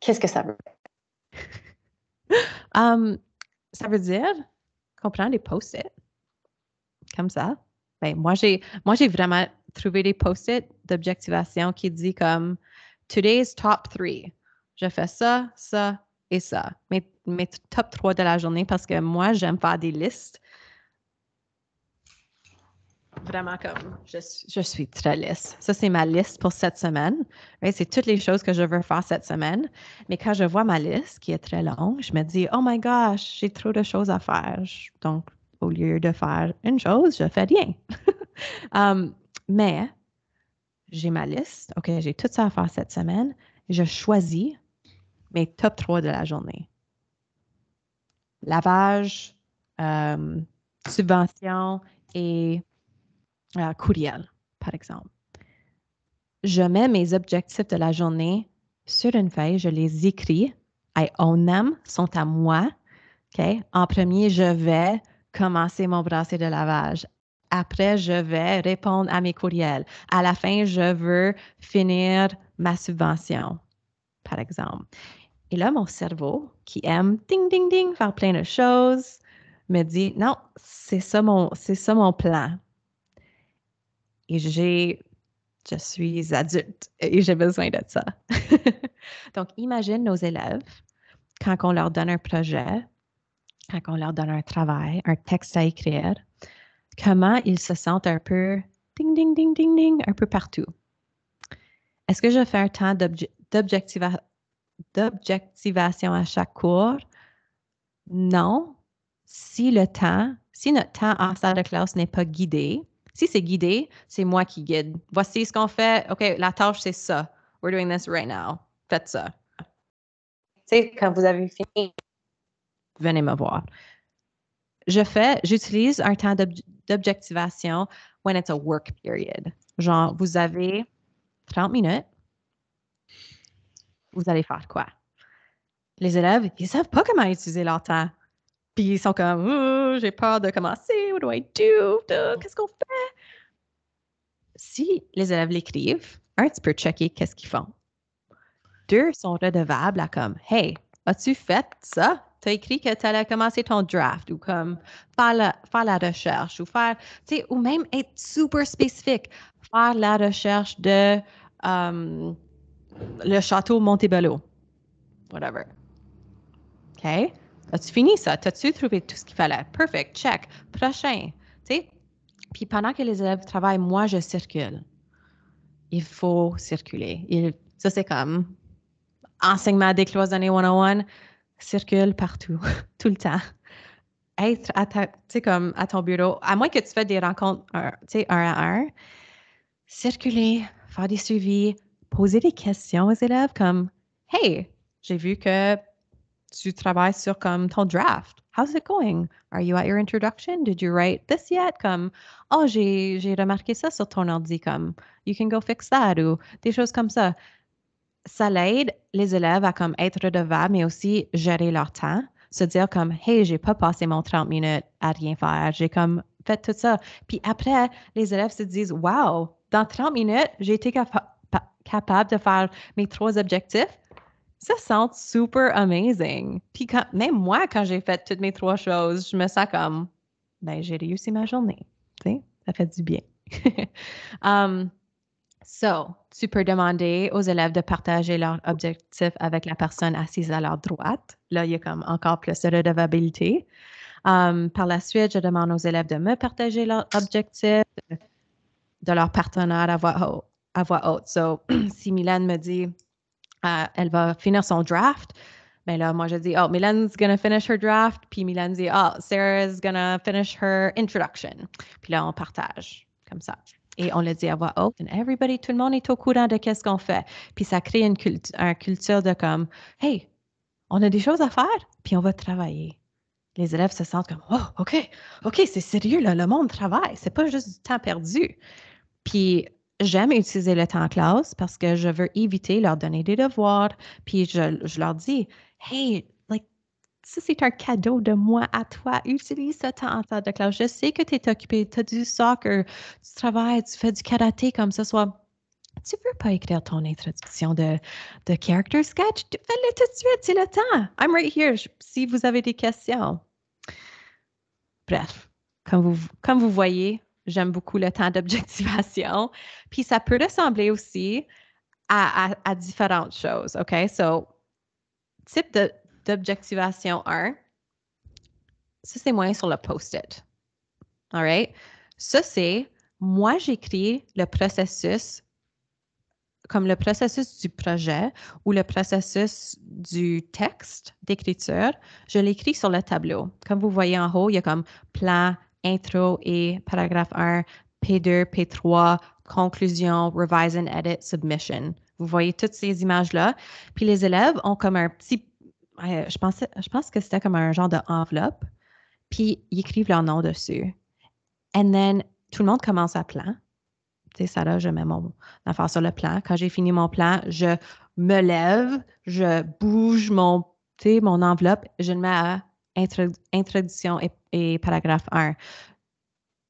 Qu'est-ce que ça veut dire? Um, ça veut dire qu'on prend des post-it, comme ça. Ben, moi, j'ai, moi, j'ai vraiment trouvé des post-it d'objectivation qui dit comme Today's top three. Je fais ça, ça et ça. Mes, top trois de la journée parce que moi, j'aime faire des listes. Vraiment comme je, je suis très lisse. Ça, c'est ma liste pour cette semaine. c'est toutes les choses que je veux faire cette semaine. Mais quand je vois ma liste qui est très longue, je me dis, oh my gosh, j'ai trop de choses à faire. Donc, au lieu de faire une chose, je fais rien. Um, mais j'ai ma liste. OK, j'ai tout ça à faire cette semaine. Je choisis mes top 3 de la journée. Lavage, um, subvention et euh, courriel, par exemple. Je mets mes objectifs de la journée sur une feuille, je les écris. I own them, sont à moi. En premier, je vais commencer mon brassé de lavage. Après, je vais répondre à mes courriels. À la fin, je veux finir ma subvention, par exemple. Et là, mon cerveau, qui aime ding, ding, ding, faire plein de choses, me dit non, c'est ça mon, c'est ça mon plan. Et j'ai, je suis adulte et j'ai besoin de ça. Donc, imagine nos élèves quand on leur donne un projet quand on leur donne un travail, un texte à écrire, comment ils se sentent un peu ding, ding, ding, ding, ding, un peu partout. Est-ce que je fais un temps d'objectivation à chaque cours? Non. Si le temps, si notre temps en salle de classe n'est pas guidé, si c'est guidé, c'est moi qui guide. Voici ce qu'on fait. OK, la tâche, c'est ça. We're doing this right now. Faites ça. Tu quand vous avez fini venez me voir. Je fais, j'utilise un temps d'objectivation when it's a work period. Genre, vous avez 30 minutes. Vous allez faire quoi? Les élèves, ils savent pas comment utiliser leur temps. Puis ils sont comme, oh, j'ai peur de commencer. What do I do? Qu'est-ce qu'on fait? Si les élèves l'écrivent, un, tu peux checker qu'est-ce qu'ils font. Deux, sont redevables à comme, hey, as-tu fait ça? tu as écrit que tu allais commencer ton draft ou comme faire la, faire la recherche ou faire, tu sais, ou même être super spécifique, faire la recherche de euh, le château Montebello, whatever. OK? As-tu fini ça? As-tu trouvé tout ce qu'il fallait? Perfect, check. Prochain. Tu sais? Puis pendant que les élèves travaillent, moi, je circule. Il faut circuler. ça, c'est comme enseignement des cloisonnés 101 circule partout, tout le temps. Être à, ton bureau, à moins que tu fasses des rencontres un, à un, circuler, faire des suivis, poser des questions aux élèves comme Hey, j'ai vu que tu travailles sur ton draft. How's it going? Are you at your introduction? Did you write this yet? Comme, oh, j'ai remarqué ça sur ton ordi, comme, you can go fix that, ou des choses comme ça ça l'aide les élèves à comme être redevables, mais aussi gérer leur temps. Se dire comme, hey, j'ai pas passé mon 30 minutes à rien faire. J'ai comme fait tout ça. Puis après, les élèves se disent, wow, dans 30 minutes, j'ai été capable de faire mes trois objectifs. Ça sent super amazing. Puis même moi, quand j'ai fait toutes mes trois choses, je me sens comme, ben, j'ai réussi ma journée. ça fait du bien. Um, So, tu peux demander aux élèves de partager leur objectif avec la personne assise à leur droite. Là, il y a comme encore plus de redevabilité. Um, par la suite, je demande aux élèves de me partager leur objectif, de leur partenaire à voix haute. À So, si Mylène me dit, qu'elle euh, elle va finir son draft, mais ben là, moi, je dis, oh, Milan's gonna finish her draft. Puis Mylène dit, oh, Sarah's gonna finish her introduction. Puis là, on partage comme ça et on le dit à voix haute. And everybody, tout le monde est au courant de qu'est-ce qu'on fait. Puis ça crée une, culture de comme, hey, on a des choses à faire, puis on va travailler. Les élèves se sentent comme, oh, OK, OK, c'est sérieux, là, le monde travaille. C'est pas juste du temps perdu. Puis j'aime utiliser le temps en classe parce que je veux éviter leur donner des devoirs. Puis je, je leur dis, hey, ça, c'est un cadeau de moi à toi. Utilise ce temps en tant de classe. Je sais que tu es occupé, tu as du soccer, tu travailles, tu fais du karaté comme ce soit. Tu ne veux pas écrire ton introduction de, de character sketch? Fais-le tout de suite, c'est le temps. I'm right here si vous avez des questions. Bref, comme vous, comme vous voyez, j'aime beaucoup le temps d'objectivation. Puis ça peut ressembler aussi à, différentes choses, OK? So, type de, d'objectivation 1, ça, c'est moins sur le post-it. All right? Ça, c'est moi, j'écris le processus comme le processus du projet ou le processus du texte d'écriture, je l'écris sur le tableau. Comme vous voyez en haut, il y a comme plan, intro et paragraphe 1, P2, P3, conclusion, revise and edit, submission. Vous voyez toutes ces images-là. Puis les élèves ont comme un petit je, pense que c'était comme un genre d'enveloppe, puis ils écrivent leur nom dessus. And then, tout le monde commence à plan. Tu sais, ça là, je mets mon affaire sur le plan. Quand j'ai fini mon plan, je me lève, je bouge mon, mon enveloppe, je mets à introduction et, et, paragraphe 1.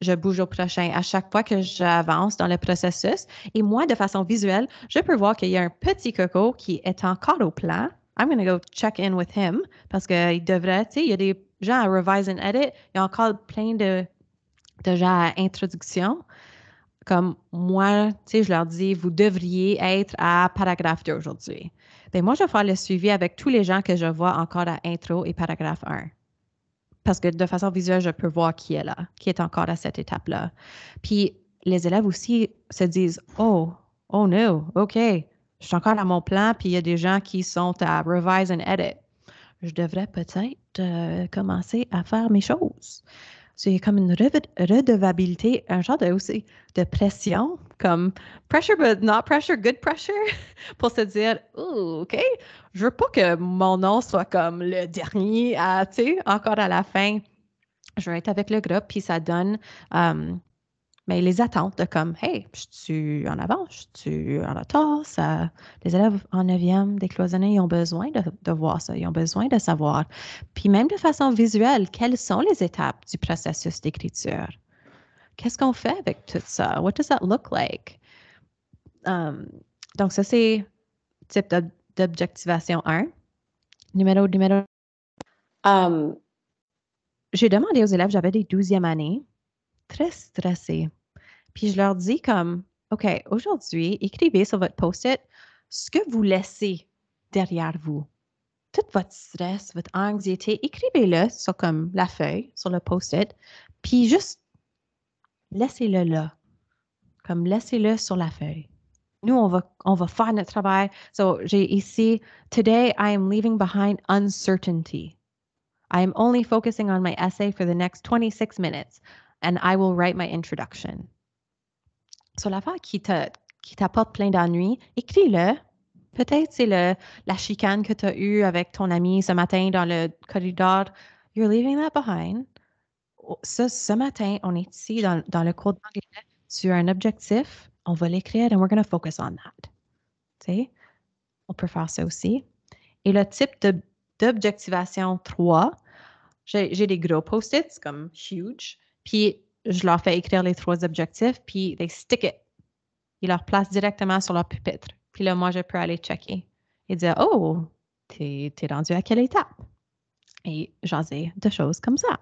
Je bouge au prochain à chaque fois que j'avance dans le processus. Et moi, de façon visuelle, je peux voir qu'il y a un petit coco qui est encore au plan I'm going to go check in with him parce qu'il devrait, tu sais, il y a des gens à revise and edit. Il y a encore plein de, de gens à introduction. Comme moi, tu sais, je leur dis, vous devriez être à paragraphe 2 aujourd'hui. Bien, moi, je vais faire le suivi avec tous les gens que je vois encore à intro et paragraphe 1 parce que de façon visuelle, je peux voir qui est là, qui est encore à cette étape-là. Puis les élèves aussi se disent Oh, oh no, OK, je suis encore à mon plan, puis il y a des gens qui sont à revise and edit. Je devrais peut-être euh, commencer à faire mes choses. C'est comme une redevabilité, un genre de, aussi, de pression, comme pressure but not pressure, good pressure, pour se dire, OK, je veux pas que mon nom soit comme le dernier, à, tu sais, encore à la fin. Je vais être avec le groupe, puis ça donne. Euh, mais les attentes de comme Hey, je suis en avance, je suis en retard, les élèves en neuvième décloisonnés, ils ont besoin de, voir ça, ils ont besoin de savoir. Puis même de façon visuelle, quelles sont les étapes du processus d'écriture? Qu'est-ce qu'on fait avec tout ça? What does that look like? Um, donc, ça, c'est type d'objectivation 1. Numéro, numéro. Um, j'ai demandé aux élèves, j'avais des 12e années, très stressés Puis je leur dis comme, OK, aujourd'hui, écrivez sur votre post-it ce que vous laissez derrière vous. Tout votre stress, votre anxiété, écrivez-le sur comme la feuille, sur le post-it, puis juste laissez-le là. Comme laissez-le sur la feuille. Nous, on va, on va faire notre travail. So, j'ai ici, Today I am leaving behind uncertainty. I am only focusing on my essay for the next 26 minutes, and I will write my introduction. sur l'affaire qui, qui t'apporte plein d'ennuis, écris-le. Peut-être c'est la chicane que tu as eue avec ton ami ce matin dans le corridor. You're leaving that behind. Ce, oh, ce matin, on est ici dans, le cours d'anglais sur un objectif. On va l'écrire and we're going to focus on that. On peut faire ça aussi. Et le type d'objectivation 3, j'ai des gros post-its comme huge. Puis je leur fais écrire les trois objectifs, puis they stick it. Ils leur placent directement sur leur pupitre. Puis là, moi, je peux aller checker et dire Oh, t'es es rendu à quelle étape? Et ai deux choses comme ça.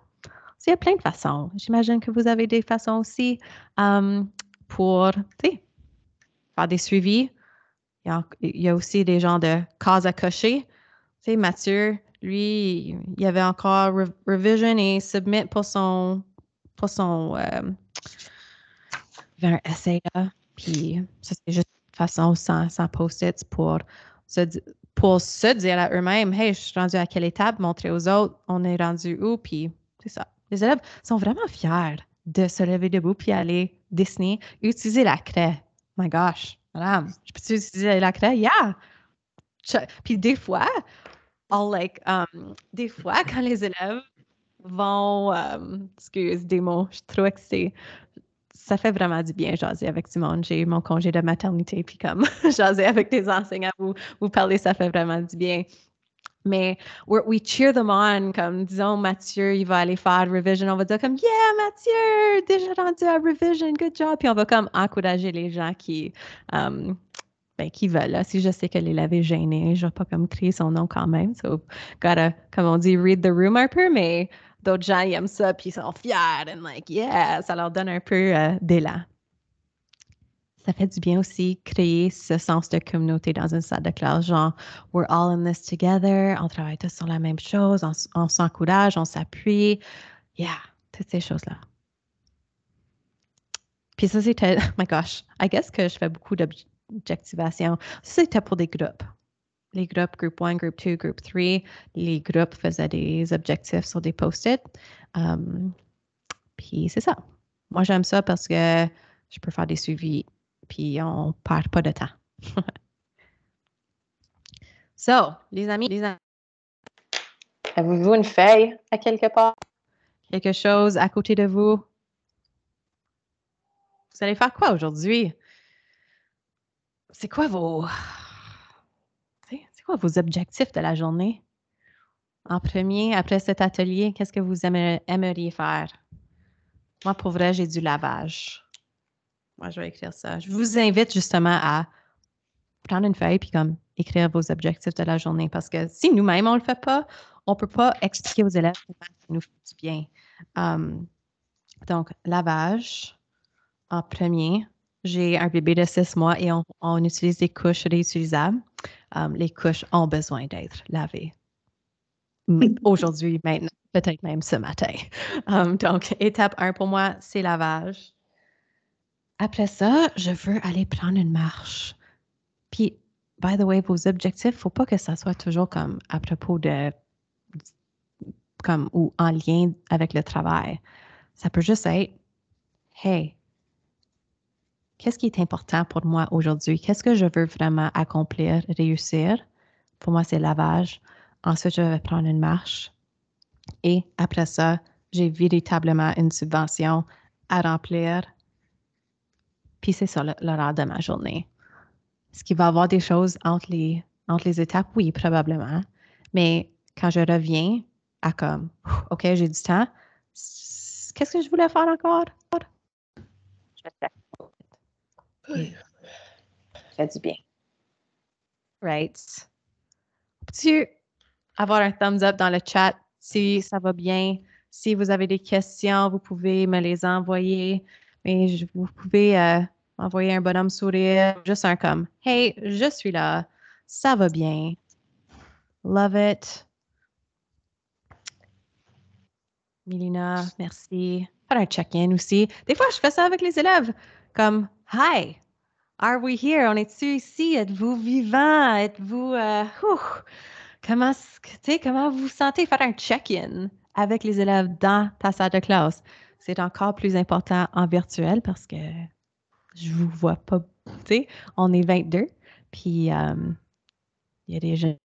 Il y a plein de façons. J'imagine que vous avez des façons aussi um, pour faire des suivis. Il y, a, aussi des gens de cases à cocher. Mathieu, lui, il y avait encore revision et submit pour son pas son. Euh, un essai là. Puis ça, c'est juste une façon sans, post-it pour se, pour se dire à eux-mêmes Hey, je suis rendu à quelle étape, montrer aux autres, on est rendu où. Puis c'est ça. Les élèves sont vraiment fiers de se lever debout puis aller dessiner, utiliser la craie. my gosh, madame, je peux utiliser la craie? Yeah! Puis des fois, like, um, des fois, quand les élèves vont. Euh, excuse, des mots, je suis trop excitée. Ça fait vraiment du bien jaser avec du monde. J'ai mon congé de maternité, puis comme jaser avec tes enseignants, vous, vous parlez, ça fait vraiment du bien. Mais we cheer them on, comme disons Mathieu, il va aller faire revision. On va dire comme Yeah, Mathieu, déjà rendu à revision, good job. Puis on va comme encourager les gens qui, um, ben, qui veulent. Si je sais que l'élève est gêné, je vais pas comme crier son nom quand même. So, gotta, comme on dit, read the room un peu, mais D'autres gens, ils aiment ça, puis ils sont fiers, and like, yeah, ça leur donne un peu euh, d'élan. Ça fait du bien aussi créer ce sens de communauté dans une salle de classe, genre, we're all in this together, on travaille tous sur la même chose, on, s'encourage, on s'appuie, yeah, toutes ces choses-là. Puis ça, c'était, oh my gosh, I guess que je fais beaucoup d'objectivation. Ça, c'était pour des groupes les groupes Group 1, groupe 2, groupe 3, les groupes faisaient des objectifs sur des post-it. Euh, puis c'est ça. Moi, j'aime ça parce que je peux faire des suivis, puis on ne perd pas de temps. so, les amis, les amis. Avez-vous une feuille à quelque part? Quelque chose à côté de vous? Vous allez faire quoi aujourd'hui? C'est quoi vos, quoi vos objectifs de la journée? En premier, après cet atelier, qu'est-ce que vous aimeriez faire? Moi, pour vrai, j'ai du lavage. Moi, je vais écrire ça. Je vous invite justement à prendre une feuille puis comme écrire vos objectifs de la journée parce que si nous-mêmes, on ne le fait pas, on ne peut pas expliquer aux élèves comment ça nous fait du bien. Hum, donc, lavage en premier. J'ai un bébé de 6 mois et on utilise des couches réutilisables. Um, les couches ont besoin d'être lavées. Aujourd'hui, maintenant, peut-être même ce matin. Um, donc, étape 1 pour moi, c'est lavage. Après ça, je veux aller prendre une marche. Puis, by the way, vos objectifs, il ne faut pas que ça soit toujours comme à propos de, comme, ou en lien avec le travail. Ça peut juste être, hey, qu'est-ce qui est important pour moi aujourd'hui? Qu'est-ce que je veux vraiment accomplir, réussir? Pour moi, c'est lavage. Ensuite, je vais prendre une marche. Et après ça, j'ai véritablement une subvention à remplir. Puis c'est ça l'horaire de ma journée. Est-ce qu'il va y avoir des choses entre les, entre les étapes? Oui, probablement. Mais quand je reviens à comme, OK, j'ai du temps, qu'est-ce que je voulais faire encore? Je sais. Ça du bien. Right. Peux-tu avoir un thumbs up dans le chat si ça va bien? Si vous avez des questions, vous pouvez me les envoyer. Mais vous pouvez euh, m'envoyer envoyer un bonhomme sourire, juste un comme Hey, je suis là, ça va bien. Love it. Milina, merci. Faire un check-in aussi. Des fois, je fais ça avec les élèves, comme Hi, are we here? On est-tu ici? Êtes-vous vivant? Êtes-vous. Euh, comment, comment vous sentez? Faire un check-in avec les élèves dans ta de classe. C'est encore plus important en virtuel parce que je vous vois pas. on est 22. Puis euh, il y a des jeunes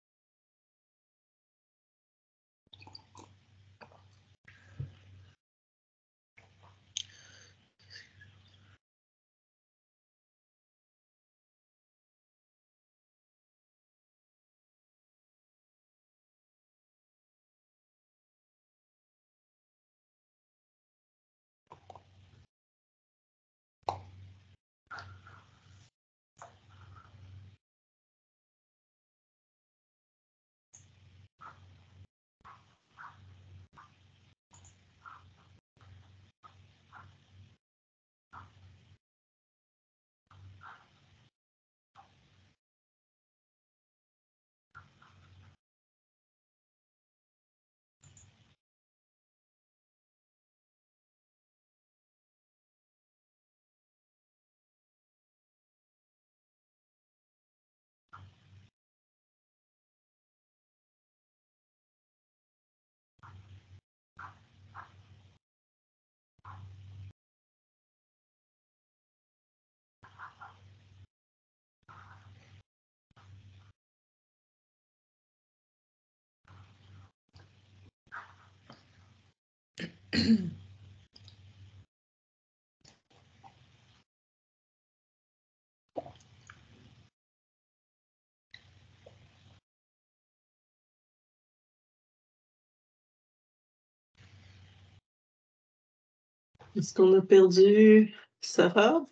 Est-ce qu'on a perdu Sarah?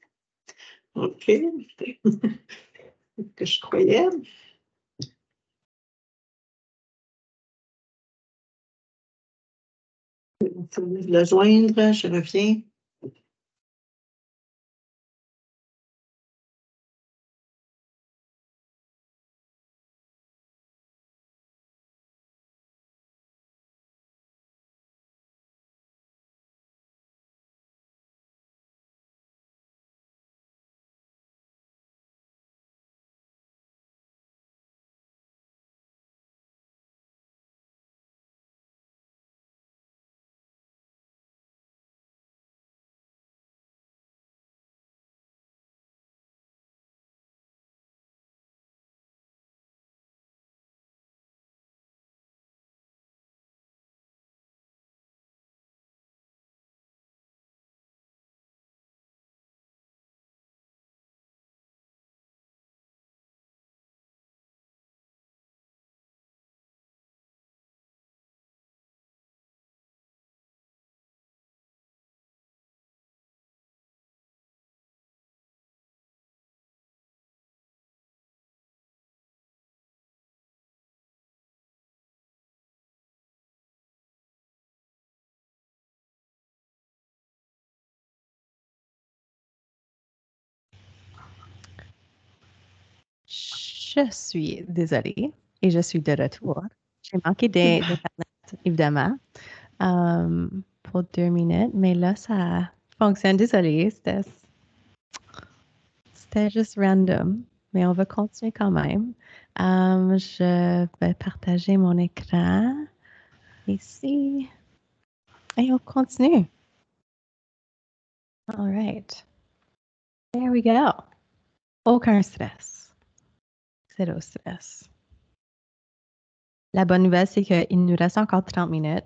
OK. que je croyais. Vous pouvez la joindre, je reviens. Je suis désolée et je suis de retour. J'ai manqué des, des évidemment, euh, pour deux minutes, mais là, ça fonctionne. Désolée, c'était, juste random, mais on va continuer quand même. Euh, je vais partager mon écran ici et on continue. All right. There we go. Aucun stress stress. La bonne nouvelle, c'est qu'il nous reste encore 30 minutes.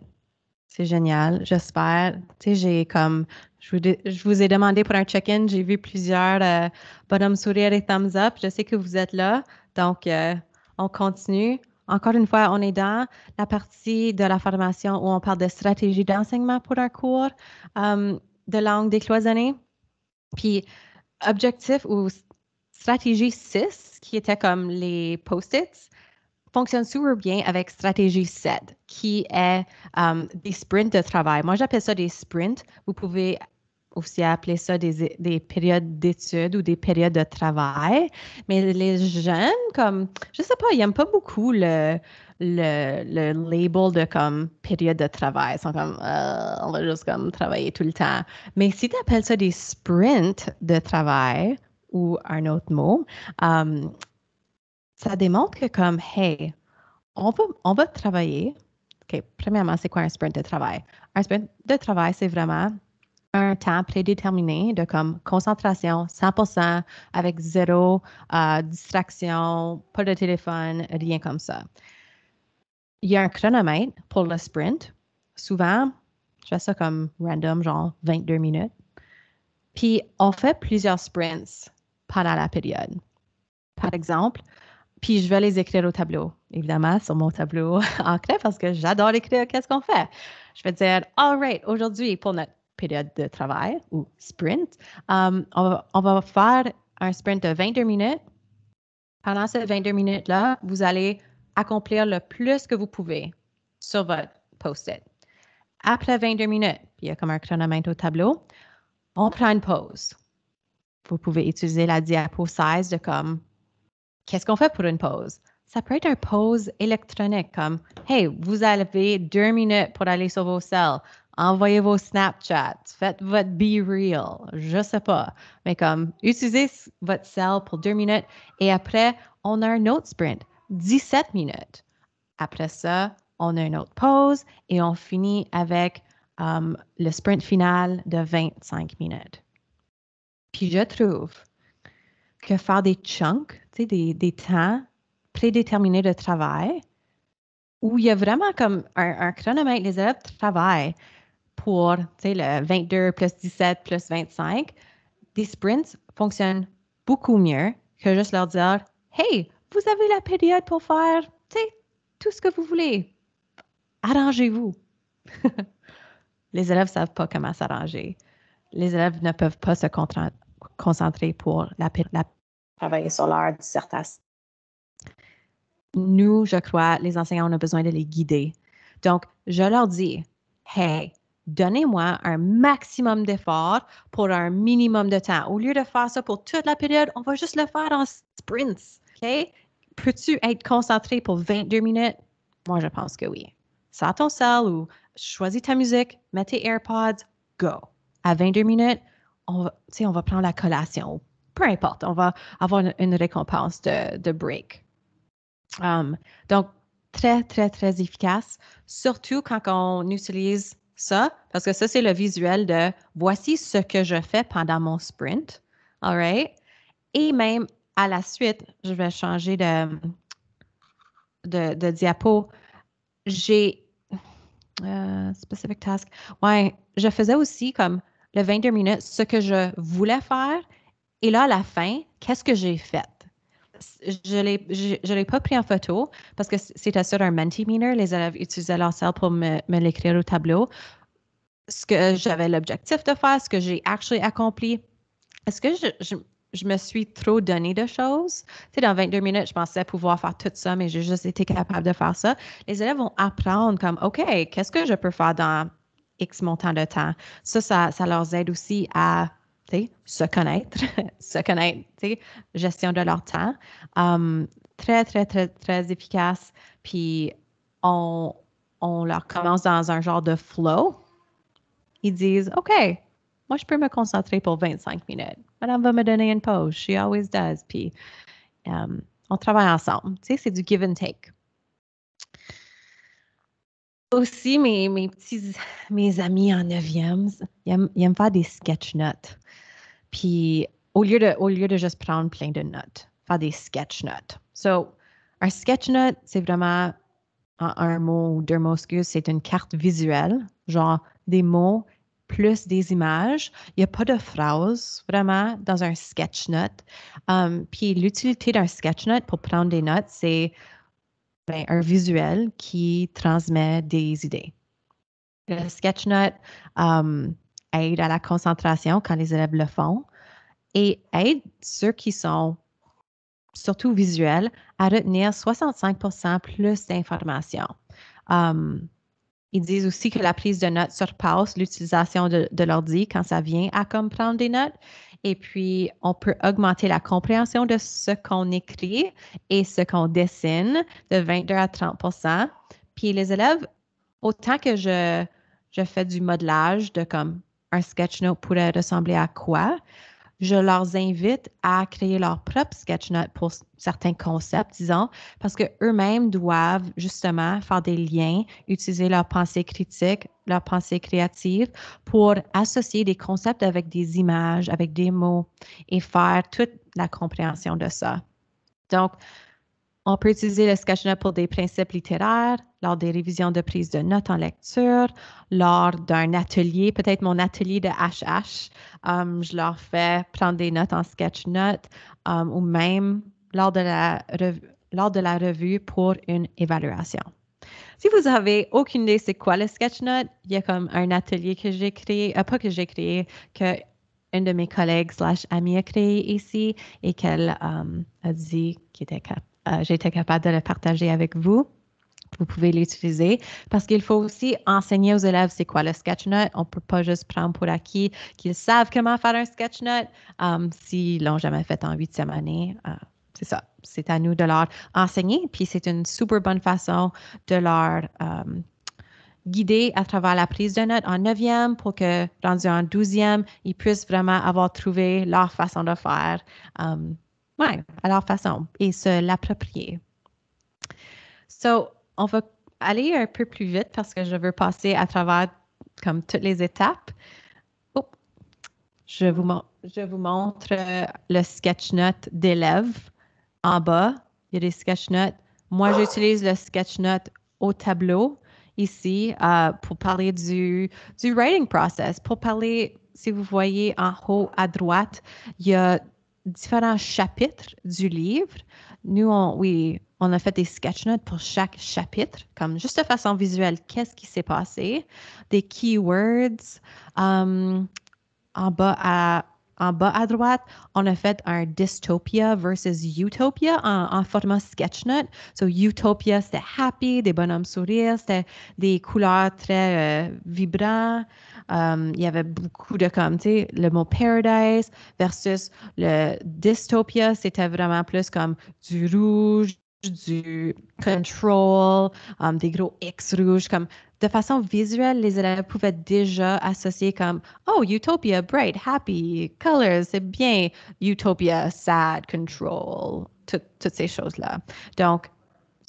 C'est génial, j'espère. Tu sais, j'ai comme, je vous, ai demandé pour un check-in, j'ai vu plusieurs euh, bonhommes sourire et thumbs up. Je sais que vous êtes là, donc euh, on continue. Encore une fois, on est dans la partie de la formation où on parle de stratégie d'enseignement pour un cours euh, de langue décloisonnée. Puis, objectif ou stratégie 6, qui était comme les post-its, fonctionne super bien avec stratégie 7, qui est um, des sprints de travail. Moi, j'appelle ça des sprints. Vous pouvez aussi appeler ça des, périodes d'études ou des périodes de travail. Mais les jeunes, comme, je sais pas, ils n'aiment pas beaucoup le, label de comme période de travail. Ils sont comme, euh, on va juste comme travailler tout le temps. Mais si tu appelles ça des sprints de travail, ou un autre mot, euh, ça démontre que comme, hey, on va, on va travailler. OK, premièrement, c'est quoi un sprint de travail? Un sprint de travail, c'est vraiment un temps prédéterminé de comme concentration 100% avec zéro euh, distraction, pas de téléphone, rien comme ça. Il y a un chronomètre pour le sprint. Souvent, je fais ça comme random, genre 22 minutes. Puis on fait plusieurs sprints pendant la période. Par exemple, puis je vais les écrire au tableau, évidemment, sur mon tableau ancré parce que j'adore écrire qu'est-ce qu'on fait. Je vais dire, all right, aujourd'hui, pour notre période de travail ou sprint, um, on, va, faire un sprint de 22 minutes. Pendant ces 22 minutes-là, vous allez accomplir le plus que vous pouvez sur votre post-it. Après 22 minutes, il y a comme un chronomètre au tableau, on prend une pause vous pouvez utiliser la diapo size de comme qu'est-ce qu'on fait pour une pause? Ça peut être une pause électronique comme Hey, vous avez deux minutes pour aller sur vos salles. Envoyez vos Snapchats, faites votre Be Real, je sais pas. Mais comme, utilisez votre salles pour deux minutes et après, on a un autre sprint, 17 minutes. Après ça, on a une autre pause et on finit avec euh, le sprint final de 25 minutes. Puis je trouve que faire des chunks, des, des temps prédéterminés de travail, où il y a vraiment comme un, chronomètre, les élèves travaillent pour le 22 plus 17 plus 25, des sprints fonctionnent beaucoup mieux que juste leur dire Hey, vous avez la période pour faire tout ce que vous voulez. Arrangez-vous. les élèves ne savent pas comment s'arranger. Les élèves ne peuvent pas se, concentré pour la, travailler sur du certas. Nous, je crois, les enseignants, on a besoin de les guider. Donc, je leur dis, hey, donnez-moi un maximum d'effort pour un minimum de temps. Au lieu de faire ça pour toute la période, on va juste le faire en sprints. OK? Peux-tu être concentré pour 22 minutes? Moi, je pense que oui. Sors ton sel ou choisis ta musique, mets tes AirPods, go. À 22 minutes, on va, prendre la collation. Peu importe, on va avoir une, récompense de, break. Um, donc, très, très, très efficace, surtout quand on utilise ça, parce que ça, c'est le visuel de voici ce que je fais pendant mon sprint. All right? Et même à la suite, je vais changer de, de, diapo. J'ai. Euh, specific task. Ouais, je faisais aussi comme le 22 minutes, ce que je voulais faire. Et là, à la fin, qu'est-ce que j'ai fait? Je ne l'ai pas pris en photo parce que c'était sur un Mentimeter. Les élèves utilisaient leur salle pour me, l'écrire au tableau. Ce que euh, j'avais l'objectif de faire, ce que j'ai actually accompli. Est-ce que je, je, me suis trop donné de choses? Tu sais, dans 22 minutes, je pensais pouvoir faire tout ça, mais j'ai juste été capable de faire ça. Les élèves vont apprendre comme, OK, qu'est-ce que je peux faire dans X montant de temps. Ça, ça, leur aide aussi à se connaître, se connaître, gestion de leur temps. Hum, très, très, très, très efficace. Puis on, on leur commence dans un genre de flow. Ils disent, OK, moi, je peux me concentrer pour 25 minutes. Madame va me donner une pause. She always does. Puis hum, on travaille ensemble. Tu sais, c'est du give and take aussi mes, mes petits mes amis en neuvième, ils aiment, faire des sketch notes. Puis au lieu, de, au lieu de juste prendre plein de notes, faire des sketch notes. So, un sketch note, c'est vraiment un mot ou deux mots, c'est une carte visuelle, genre des mots plus des images. Il n'y a pas de phrase vraiment dans un sketch note. Um, puis l'utilité d'un sketch note pour prendre des notes, c'est ben, un visuel qui transmet des idées. Le sketchnote euh, aide à la concentration quand les élèves le font et aide ceux qui sont surtout visuels à retenir 65 plus d'informations. Euh, ils disent aussi que la prise de notes surpasse l'utilisation de, de l'ordi quand ça vient à comprendre des notes et puis, on peut augmenter la compréhension de ce qu'on écrit et ce qu'on dessine de 22 à 30 Puis les élèves, autant que je, je fais du modelage de comme un sketch note pourrait ressembler à quoi, je leur invite à créer leur propre sketch pour certains concepts, disons, parce que eux-mêmes doivent justement faire des liens, utiliser leur pensée critique, leur pensée créative pour associer des concepts avec des images, avec des mots et faire toute la compréhension de ça. Donc, on peut utiliser le Sketchnote pour des principes littéraires, lors des révisions de prise de notes en lecture, lors d'un atelier, peut-être mon atelier de HH, hum, je leur fais prendre des notes en Sketchnote notes hum, ou même lors de, la lors de la revue pour une évaluation. Si vous avez aucune idée c'est quoi le Sketchnote, il y a comme un atelier que j'ai créé, euh, pas que j'ai créé, que une de mes collègues slash amie a créé ici et qu'elle hum, a dit qu'il était capable euh, j'étais j'ai été capable de le partager avec vous. Vous pouvez l'utiliser parce qu'il faut aussi enseigner aux élèves c'est quoi le sketch note. On ne peut pas juste prendre pour acquis qu'ils savent comment faire un sketch note um, s'ils l'ont jamais fait en huitième année. Euh, c'est ça, c'est à nous de leur enseigner. Puis c'est une super bonne façon de leur guider à travers la prise de notes en neuvième pour que, rendu en douzième, ils puissent vraiment avoir trouvé leur façon de faire à leur façon et se l'approprier. So, on va aller un peu plus vite parce que je veux passer à travers comme toutes les étapes. Oh, je, vous, montre euh, le sketch note d'élève en bas. Il y a des sketch notes. Moi, j'utilise le sketch note au tableau ici euh, pour parler du, du writing process, pour parler, si vous voyez en haut à droite, il y a différents chapitres du livre. Nous, on, oui, on a fait des sketch notes pour chaque chapitre, comme juste de façon visuelle, qu'est-ce qui s'est passé, des keywords. Euh, en bas à en bas à droite, on a fait un dystopia versus utopia en, format sketchnote. So, utopia, c'était happy, des bonhommes sourires, c'était des couleurs très euh, vibrantes. Um, il y avait beaucoup de comme, tu sais, le mot paradise versus le dystopia, c'était vraiment plus comme du rouge, du control, um, des gros X rouges, comme de façon visuelle, les élèves pouvaient déjà associer comme Oh, Utopia, bright, happy, colors, c'est bien, Utopia, sad, control, toutes ces choses-là. Donc,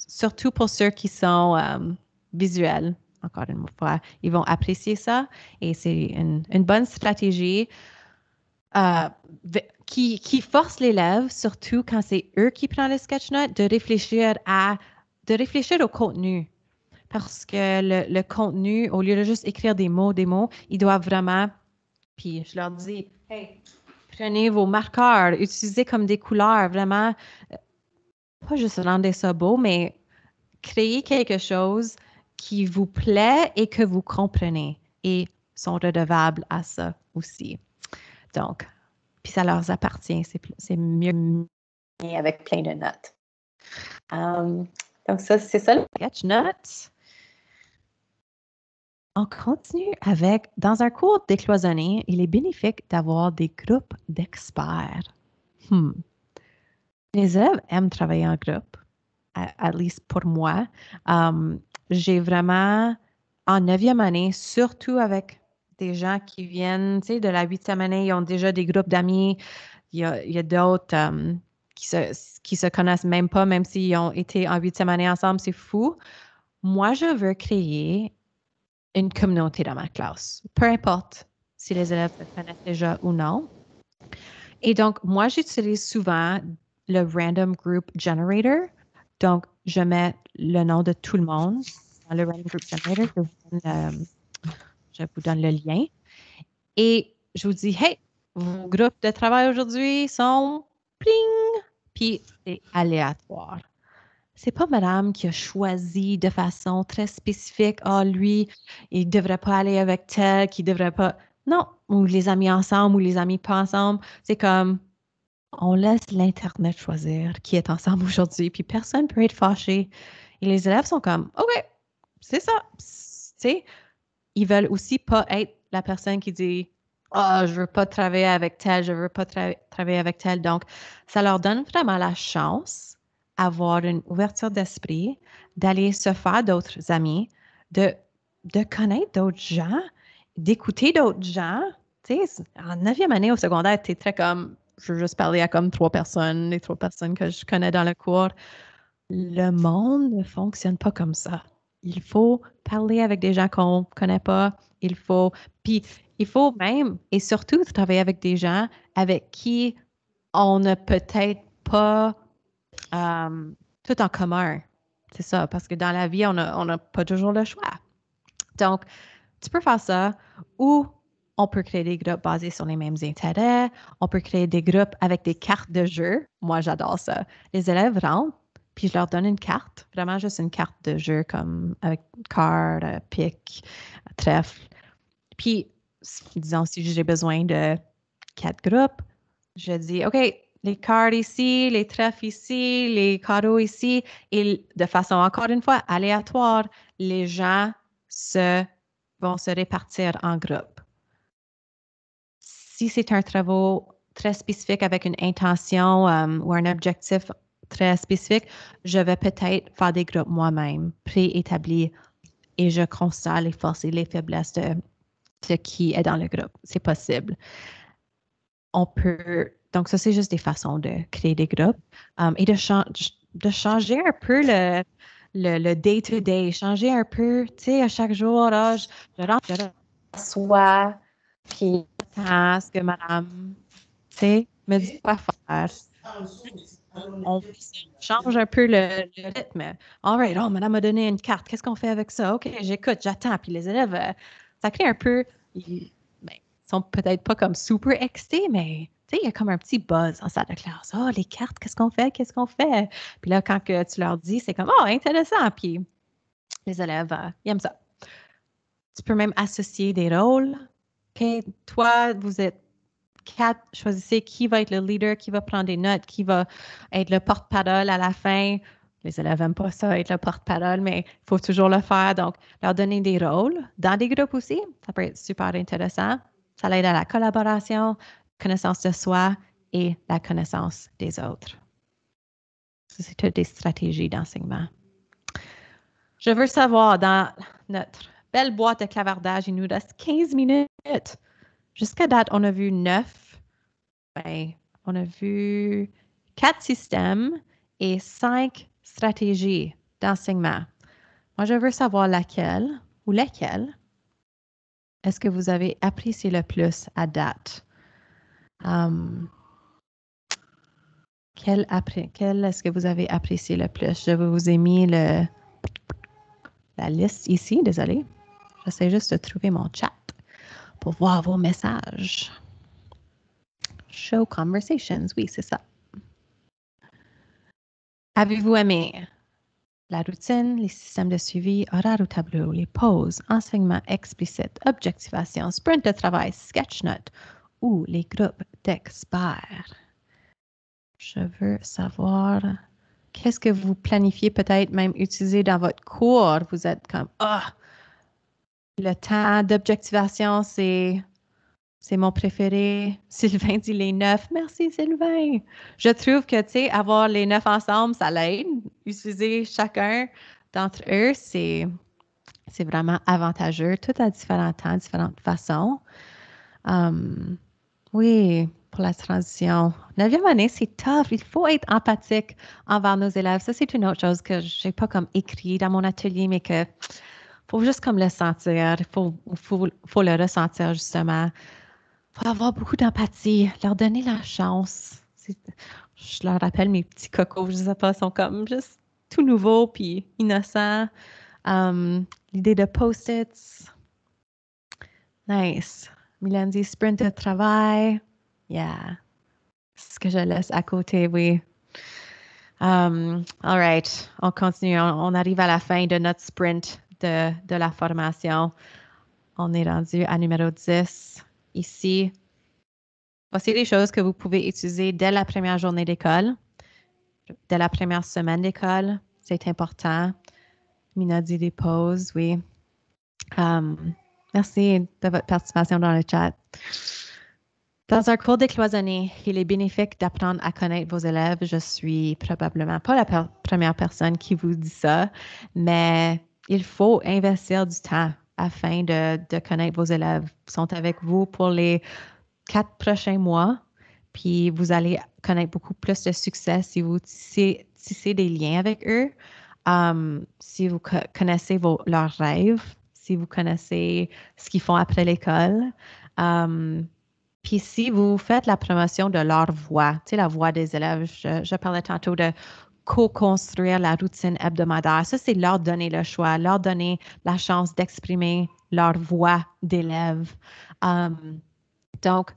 surtout pour ceux qui sont um, visuels, encore une fois, ils vont apprécier ça et c'est une, bonne stratégie. Euh, qui, force l'élève, surtout quand c'est eux qui prennent les sketch notes, de réfléchir à de réfléchir au contenu. Parce que le, le, contenu, au lieu de juste écrire des mots, des mots, ils doivent vraiment. Puis je leur dis, hey, prenez vos marqueurs, utilisez comme des couleurs, vraiment, euh, pas juste rendre ça beau, mais créer quelque chose qui vous plaît et que vous comprenez. Et sont redevables à ça aussi. Donc, puis ça leur appartient. C'est mieux. Et avec plein de notes. Hum, donc, ça, c'est ça le notes. On continue avec, dans un cours décloisonné, il est bénéfique d'avoir des groupes d'experts. Hmm. Les élèves aiment travailler en groupe, at, least pour moi. Hum, j'ai vraiment, en neuvième année, surtout avec des gens qui viennent, tu de la huitième année, ils ont déjà des groupes d'amis. Il y a, d'autres euh, qui, se, se connaissent même pas, même s'ils ont été en huitième année ensemble, c'est fou. Moi, je veux créer une communauté dans ma classe, peu importe si les élèves se connaissent déjà ou non. Et donc, moi, j'utilise souvent le Random Group Generator. Donc, je mets le nom de tout le monde dans le Random Group Generator. Euh, je vous donne le lien. Et je vous dis, hey, vos groupes de travail aujourd'hui sont pling, puis c'est aléatoire. C'est pas madame qui a choisi de façon très spécifique, ah, lui, il devrait pas aller avec tel, qui devrait pas. Non, ou les amis ensemble, ou les amis pas ensemble. C'est comme, on laisse l'Internet choisir qui est ensemble aujourd'hui, puis personne peut être fâché. Et les élèves sont comme, OK, c'est ça. Tu sais, ils veulent aussi pas être la personne qui dit Ah, je veux pas travailler avec tel, je veux pas travailler avec tel. Donc, ça leur donne vraiment la chance d'avoir une ouverture d'esprit, d'aller se faire d'autres amis, de, de connaître d'autres gens, d'écouter d'autres gens. Tu sais, en neuvième année au secondaire, tu es très comme je veux juste parler à comme trois personnes, les trois personnes que je connais dans le cours. Le monde ne fonctionne pas comme ça il faut parler avec des gens qu'on ne connaît pas. Il faut. Puis, il faut même et surtout travailler avec des gens avec qui on n'a peut-être pas euh, tout en commun. C'est ça, parce que dans la vie, on n'a pas toujours le choix. Donc, tu peux faire ça ou on peut créer des groupes basés sur les mêmes intérêts. On peut créer des groupes avec des cartes de jeu. Moi, j'adore ça. Les élèves rentrent puis je leur donne une carte, vraiment juste une carte de jeu comme avec carte, pique, trèfle. Puis, disons, si j'ai besoin de quatre groupes, je dis, OK, les cartes ici, les trèfles ici, les carreaux ici. Et de façon, encore une fois, aléatoire, les gens se, vont se répartir en groupes. Si c'est un travail très spécifique avec une intention euh, ou un objectif très spécifique, je vais peut-être faire des groupes moi-même, préétablis, et je constate les forces et les faiblesses de ce qui est dans le groupe. C'est possible. On peut. Donc, ça, c'est juste des façons de créer des groupes um, et de, de changer un peu le, day-to-day, changer un peu, tu sais, à chaque jour, là, je, rentre, je puis, ce que madame, tu sais, me dit pas faire on change un peu le, rythme. All right, oh, madame a donné une carte. Qu'est-ce qu'on fait avec ça? OK, j'écoute, j'attends. Puis les élèves, euh, ça crée un peu. Ils ben, sont peut-être pas comme super excités, mais il y a comme un petit buzz en salle de classe. Oh, les cartes, qu'est-ce qu'on fait? Qu'est-ce qu'on fait? Puis là, quand que tu leur dis, c'est comme, oh, intéressant. Puis les élèves, euh, ils aiment ça. Tu peux même associer des rôles. OK, toi, vous êtes choisissez qui va être le leader, qui va prendre des notes, qui va être le porte-parole à la fin. Les élèves n'aiment pas ça, être le porte-parole, mais il faut toujours le faire. Donc, leur donner des rôles dans des groupes aussi, ça peut être super intéressant. Ça aide à la collaboration, connaissance de soi et la connaissance des autres. C'est toutes des stratégies d'enseignement. Je veux savoir dans notre belle boîte de clavardage, il nous reste 15 minutes jusqu'à date, on a vu neuf. Ben, on a vu quatre systèmes et cinq stratégies d'enseignement. Moi, je veux savoir laquelle ou lesquelles est-ce que vous avez apprécié le plus à date? Hum, quel, est-ce que vous avez apprécié le plus? Je vous ai mis le, la liste ici, désolé. J'essaie juste de trouver mon chat pour voir vos messages. Show conversations, oui, c'est ça. Avez-vous aimé la routine, les systèmes de suivi, horaires au tableau, les pauses, enseignement explicite, objectivation, sprint de travail, sketch note ou les groupes d'experts? Je veux savoir qu'est-ce que vous planifiez peut-être même utiliser dans votre cours. Vous êtes comme, ah, le temps d'objectivation, c'est c'est mon préféré. Sylvain dit les neuf. Merci, Sylvain. Je trouve que, tu sais, avoir les neuf ensemble, ça l'aide. Utiliser chacun d'entre eux, c'est, c'est vraiment avantageux, tout à différents temps, différentes façons. Hum, oui, pour la transition. Neuvième année, c'est tough. Il faut être empathique envers nos élèves. Ça, c'est une autre chose que je n'ai pas comme écrit dans mon atelier, mais que faut juste comme le sentir, il faut, faut, le ressentir justement. faut avoir beaucoup d'empathie, leur donner la chance. Je leur rappelle mes petits cocos, je ne sais pas, ils sont comme juste tout nouveaux puis innocents. Um, l'idée de post-its. Nice. Milan dit sprint de travail. Yeah. ce que je laisse à côté, oui. Um, all right. On continue. on, arrive à la fin de notre sprint de, la formation. On est rendu à numéro 10 ici. Voici les choses que vous pouvez utiliser dès la première journée d'école, dès la première semaine d'école. C'est important. Mina dit des pauses, oui. Um, merci de votre participation dans le chat. Dans un cours décloisonné, il est bénéfique d'apprendre à connaître vos élèves. Je suis probablement pas la première personne qui vous dit ça, mais il faut investir du temps afin de, connaître vos élèves. Ils sont avec vous pour les quatre prochains mois, puis vous allez connaître beaucoup plus de succès si vous tissez, des liens avec eux, um, si vous connaissez leurs rêves, si vous connaissez ce qu'ils font après l'école. Um, puis si vous faites la promotion de leur voix, tu sais, la voix des élèves, je parlais tantôt de co-construire la routine hebdomadaire. Ça, c'est leur donner le choix, leur donner la chance d'exprimer leur voix d'élève. Um, donc,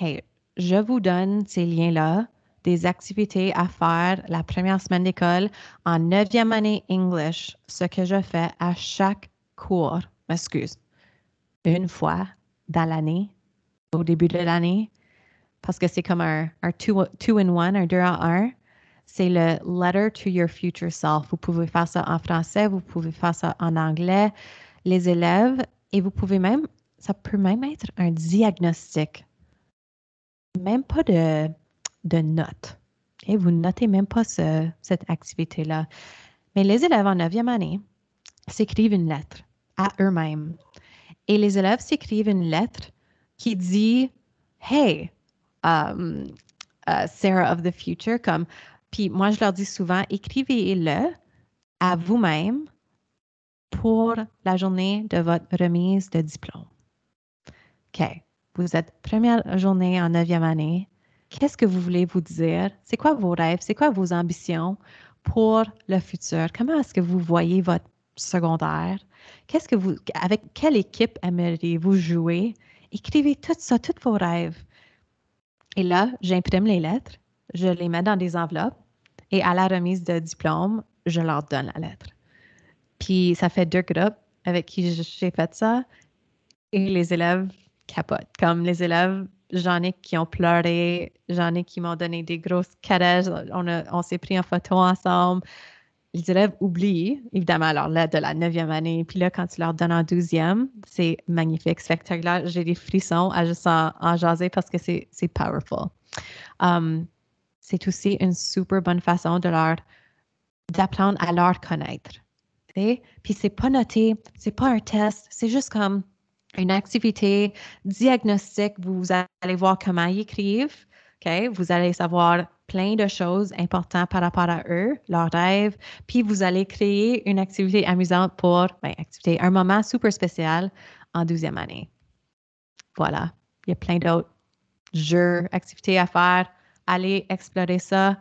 hey, je vous donne ces liens-là, des activités à faire la première semaine d'école en neuvième année English, ce que je fais à chaque cours, m'excuse, une fois dans l'année, au début de l'année, parce que c'est comme un, two-in-one, un deux en un c'est le Letter to Your Future Self. Vous pouvez faire ça en français, vous pouvez faire ça en anglais, les élèves, et vous pouvez même, ça peut même être un diagnostic. Même pas de, de notes. Et vous notez même pas ce, cette activité-là. Mais les élèves en 9e année s'écrivent une lettre à eux-mêmes. Et les élèves s'écrivent une lettre qui dit Hey, um, uh, Sarah of the future, comme puis moi, je leur dis souvent, écrivez-le à mhm. vous-même pour la journée de votre remise de diplôme. OK. Vous êtes première journée en neuvième année. Qu'est-ce que vous voulez vous dire? C'est quoi vos rêves? C'est quoi vos ambitions pour le futur? Comment est-ce que vous voyez votre secondaire? Qu'est-ce que vous, avec quelle équipe aimeriez-vous jouer? Écrivez tout ça, tous vos rêves. Et là, j'imprime les lettres, je les mets dans des enveloppes, et à la remise de diplôme, je leur donne la lettre. Puis ça fait deux groupes avec qui j'ai fait ça et les élèves capotent. Comme les élèves, j'en ai qui ont pleuré, j'en ai qui m'ont donné des grosses caresses, on, s'est pris en photo ensemble. Les élèves oublient, évidemment, leur lettre de la neuvième année. Puis là, quand tu leur donnes en douzième, c'est magnifique, spectaculaire. J'ai des frissons à juste en, jaser parce que c'est powerful. Um, c'est aussi une super bonne façon de leur d'apprendre à leur connaître. Puis, Puis c'est pas noté, c'est pas un test, c'est juste comme une activité diagnostique. Vous allez voir comment ils écrivent. Vous allez savoir plein de choses importantes par rapport à eux, leurs rêves. Puis vous allez créer une activité amusante pour ben, activité, un moment super spécial en deuxième année. Voilà. Il y a plein d'autres jeux, activités à faire aller explorer ça.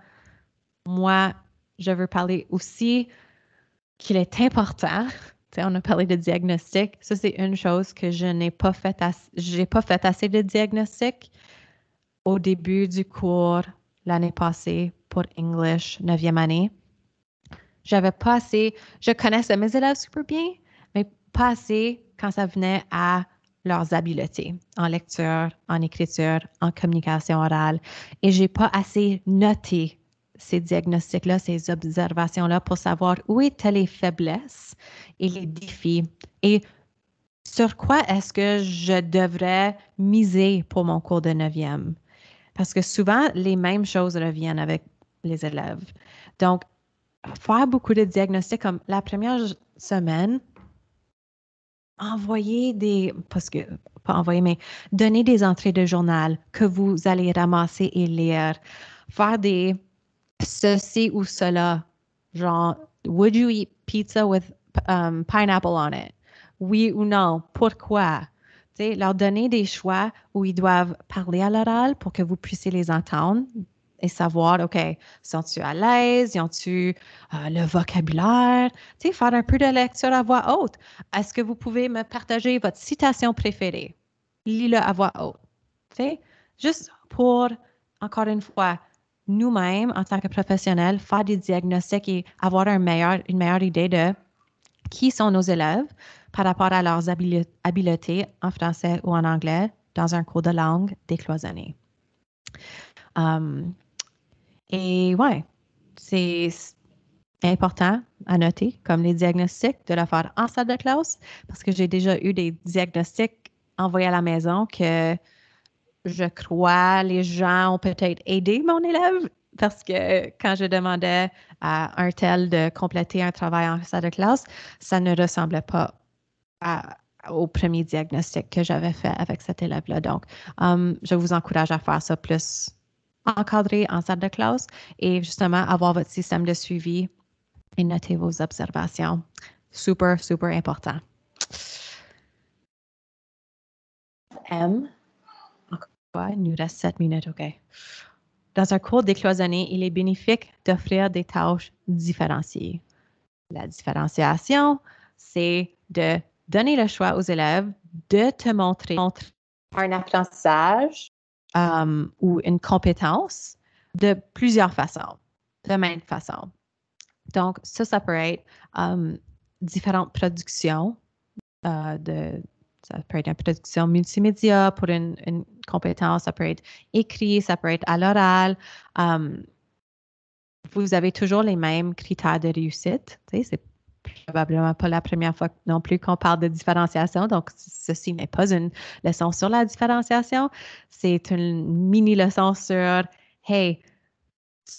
Moi, je veux parler aussi qu'il est important. on a parlé de diagnostic. Ça, c'est une chose que je n'ai pas fait. J'ai pas fait assez de diagnostic au début du cours l'année passée pour English 9e année. J'avais pas assez. Je connaissais mes élèves super bien, mais pas assez quand ça venait à leurs habiletés en lecture, en écriture, en communication orale. Et j'ai pas assez noté ces diagnostics-là, ces observations-là pour savoir où étaient les faiblesses et les défis et sur quoi est-ce que je devrais miser pour mon cours de neuvième. Parce que souvent, les mêmes choses reviennent avec les élèves. Donc, faire beaucoup de diagnostics comme la première semaine, envoyer des, parce que, pas envoyer, mais donner des entrées de journal que vous allez ramasser et lire, faire des ceci ou cela, genre, would you eat pizza with um, pineapple on it? Oui ou non? Pourquoi? sais leur donner des choix où ils doivent parler à l'oral pour que vous puissiez les entendre, et savoir, OK, sens tu à l'aise? y ont-tu euh, le vocabulaire? Tu sais, faire un peu de lecture à voix haute. Est-ce que vous pouvez me partager votre citation préférée? Lis-le à voix haute. Tu sais, juste pour, encore une fois, nous-mêmes, en tant que professionnels, faire des diagnostics et avoir un une meilleure idée de qui sont nos élèves par rapport à leurs habiletés en français ou en anglais dans un cours de langue décloisonné. Hum, et ouais, c'est important à noter, comme les diagnostics, de le faire en salle de classe, parce que j'ai déjà eu des diagnostics envoyés à la maison que je crois les gens ont peut-être aidé mon élève parce que quand je demandais à un tel de compléter un travail en salle de classe, ça ne ressemblait pas au premier diagnostic que j'avais fait avec cet élève-là. Donc, hum, je vous encourage à faire ça plus encadré en salle de classe et justement avoir votre système de suivi et noter vos observations. Super, super important. M. Encore il nous reste sept minutes, OK. Dans un cours décloisonné, il est bénéfique d'offrir des tâches différenciées. La différenciation, c'est de donner le choix aux élèves de te montrer un apprentissage Um, ou une compétence de plusieurs façons, de même façon. Donc, ça, ça peut être um, différentes productions euh, ça peut être une production multimédia pour une, compétence, ça peut être écrit, ça peut être à l'oral. Um, vous avez toujours les mêmes critères de réussite. C'est probablement pas la première fois non plus qu'on parle de différenciation. Donc, ceci n'est pas une leçon sur la différenciation. C'est une mini leçon sur, hey,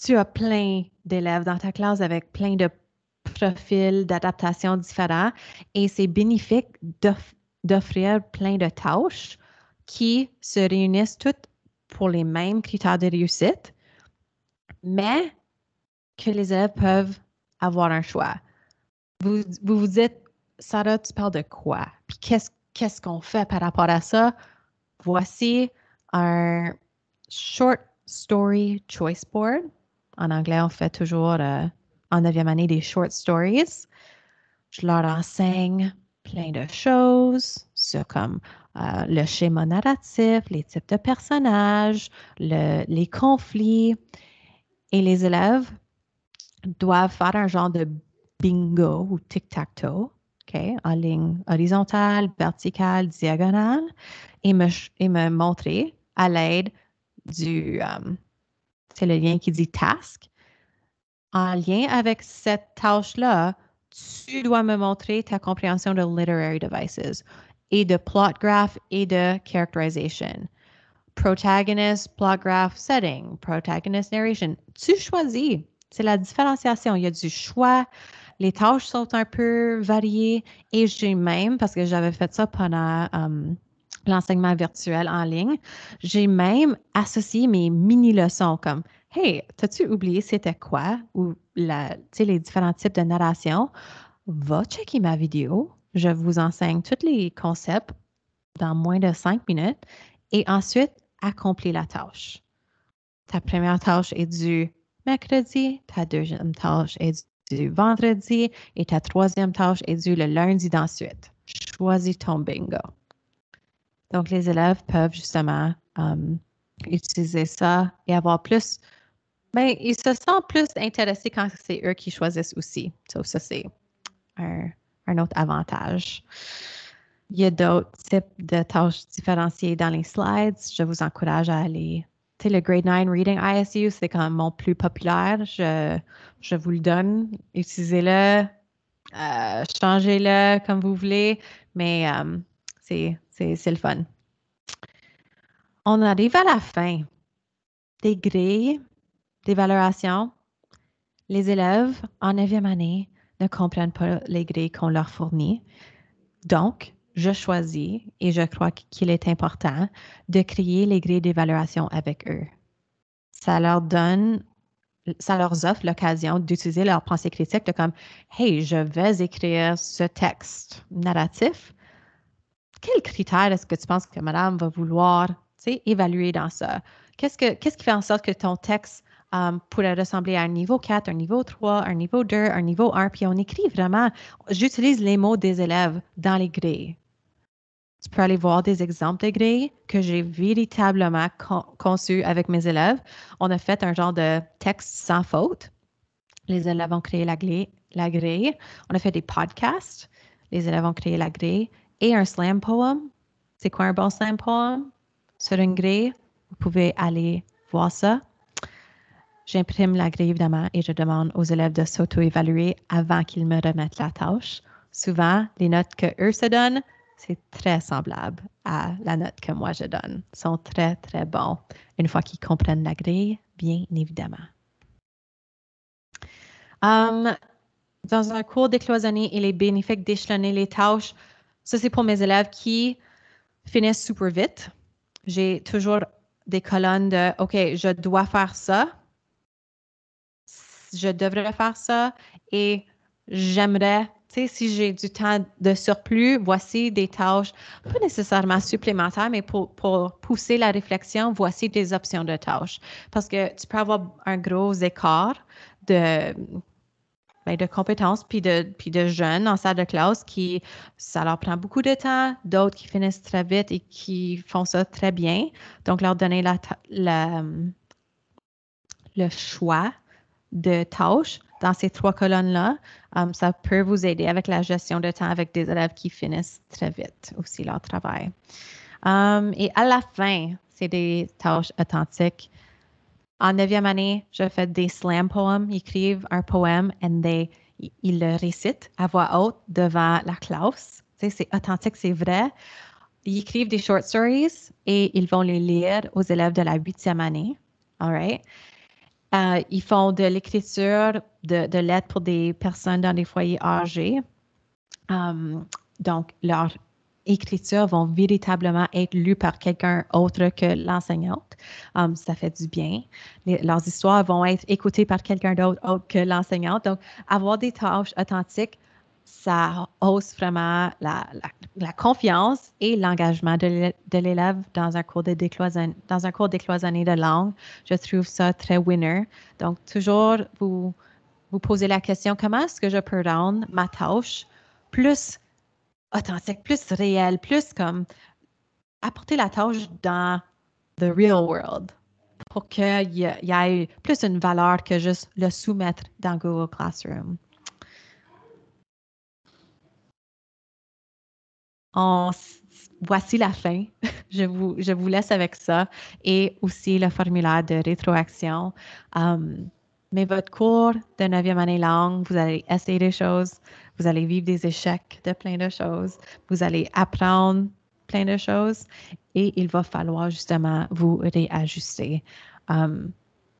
tu as plein d'élèves dans ta classe avec plein de profils d'adaptation différents et c'est bénéfique d'offrir plein de tâches qui se réunissent toutes pour les mêmes critères de réussite, mais que les élèves peuvent avoir un choix vous, vous, dites, Sarah, tu parles de quoi? Puis qu'est-ce qu'est-ce qu'on fait par rapport à ça? Voici un short story choice board. En anglais, on fait toujours en euh, en neuvième année des short stories. Je leur enseigne plein de choses sur comme euh, le schéma narratif, les types de personnages, les conflits. Et les élèves doivent faire un genre de bingo ou tic-tac-toe, en ligne horizontale, verticale, diagonale, et me, montrer à l'aide du, euh, c'est le lien qui dit task. En lien avec cette tâche-là, tu dois me montrer ta compréhension de literary devices et de plot graph et de characterization. Protagonist, plot graph, setting, protagonist narration. Tu choisis. C'est la différenciation. Il y a du choix, les tâches sont un peu variées et j'ai même, parce que j'avais fait ça pendant euh, l'enseignement virtuel en ligne, j'ai même associé mes mini-leçons comme Hey, as tu oublié c'était quoi? Ou les différents types de narration. Va checker ma vidéo. Je vous enseigne tous les concepts dans moins de cinq minutes et ensuite accomplis la tâche. Ta première tâche est due mercredi, ta deuxième tâche est du vendredi et ta troisième tâche est due le lundi d'ensuite. Choisis ton bingo. Donc, les élèves peuvent justement euh, utiliser ça et avoir plus. Mais ben, ils se sentent plus intéressés quand c'est eux qui choisissent aussi. Donc, ça, c'est un, un, autre avantage. Il y a d'autres types de tâches différenciées dans les slides. Je vous encourage à aller le grade 9 reading ISU, c'est quand même mon plus populaire. Je, vous le donne. Utilisez-le, euh, changez-le comme vous voulez, mais euh, c'est le fun. On arrive à la fin des grilles d'évaluation. Les élèves en 9e année ne comprennent pas les grilles qu'on leur fournit. Donc, je choisis, et je crois qu'il est important, de créer les grilles d'évaluation avec eux. Ça leur donne, ça leur offre l'occasion d'utiliser leur pensée critique de comme, hey, je vais écrire ce texte narratif. Quels critères est-ce que tu penses que madame va vouloir évaluer dans ça? Qu'est-ce qui fait en sorte que ton texte euh, pourrait ressembler à un niveau 4, un niveau 3, un niveau 2, un niveau 1, puis on écrit vraiment, j'utilise les mots des élèves dans les grilles tu peux aller voir des exemples de grilles que j'ai véritablement conçues avec mes élèves. On a fait un genre de texte sans faute. Les élèves ont créé la, grille, On a fait des podcasts. Les élèves ont créé la grille. Et un slam poem. C'est quoi un bon slam poem? Sur une grille, vous pouvez aller voir ça. J'imprime la grille, évidemment, et je demande aux élèves de s'auto-évaluer avant qu'ils me remettent la tâche. Souvent, les notes que eux se donnent, c'est très semblable à la note que moi je donne. Ils sont très, très bons une fois qu'ils comprennent la grille, bien évidemment. Hum, dans un cours décloisonné, il est bénéfique d'échelonner les tâches. Ça, c'est pour mes élèves qui finissent super vite. J'ai toujours des colonnes de OK, je dois faire ça, je devrais faire ça et j'aimerais si j'ai du temps de surplus, voici des tâches, pas nécessairement supplémentaires, mais pour, pousser la réflexion, voici des options de tâches. Parce que tu peux avoir un gros écart ben, de, compétences puis de, puis de jeunes en salle de classe qui, ça leur prend beaucoup de temps, d'autres qui finissent très vite et qui font ça très bien. Donc, leur donner le choix de tâches dans ces trois colonnes-là, um, ça peut vous aider avec la gestion de temps avec des élèves qui finissent très vite aussi leur travail. Um, et à la fin, c'est des tâches authentiques. En neuvième année, je fais des slam poems. Ils écrivent un poème et ils le récitent à voix haute devant la classe. C'est authentique, c'est vrai. Ils écrivent des short stories et ils vont les lire aux élèves de la huitième année. All right. Euh, ils font de l'écriture de, lettres pour des personnes dans des foyers âgés. Euh, donc, leur écriture vont véritablement être lues par quelqu'un autre que l'enseignante. Euh, ça fait du bien. leurs histoires vont être écoutées par quelqu'un d'autre que l'enseignante. Donc, avoir des tâches authentiques ça hausse vraiment la, confiance et l'engagement de l'élève dans un cours de décloisonné, dans un cours décloisonné de langue. Je trouve ça très winner. Donc, toujours vous, vous posez la question comment est-ce que je peux rendre ma tâche plus authentique, plus réelle, plus comme apporter la tâche dans the real world pour qu'il y, y ait plus une valeur que juste le soumettre dans Google Classroom. voici la fin. je, vous, laisse avec ça et aussi le formulaire de rétroaction. Um, mais votre cours de 9 année langue, vous allez essayer des choses, vous allez vivre des échecs de plein de choses, vous allez apprendre plein de choses et il va falloir justement vous réajuster. Um,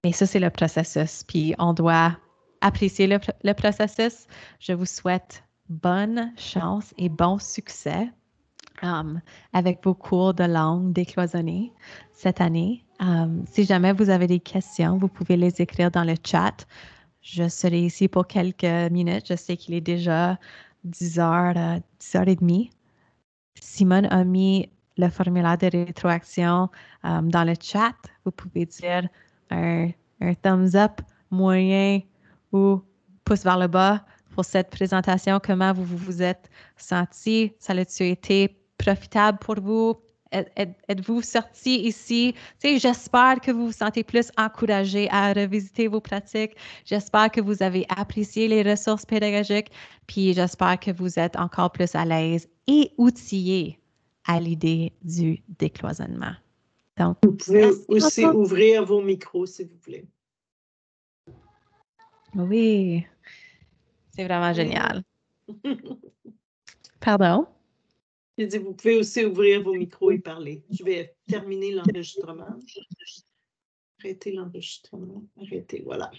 mais ça, c'est le processus. Puis on doit apprécier le processus. Je vous souhaite bonne chance et bon succès Um, avec vos cours de langue décloisonnés cette année. Um, si jamais vous avez des questions, vous pouvez les écrire dans le chat. Je serai ici pour quelques minutes. Je sais qu'il est déjà 10 h 10 h 30 Simone a mis le formulaire de rétroaction um, dans le chat. Vous pouvez dire un, un thumbs up moyen ou pouce vers le bas pour cette présentation. Comment vous vous, êtes senti? Ça l'a-tu été profitable pour vous? Êtes-vous sorti ici? J'espère que vous vous sentez plus encouragé à revisiter vos pratiques. J'espère que vous avez apprécié les ressources pédagogiques. Puis j'espère que vous êtes encore plus à l'aise et outillé à l'idée du décloisonnement. Donc, vous pouvez aussi ouvrir vos micros, s'il vous plaît. Oui, c'est vraiment génial. Pardon? dit, vous pouvez aussi ouvrir vos micros et parler. Je vais terminer l'enregistrement. Arrêtez l'enregistrement. Arrêtez, voilà.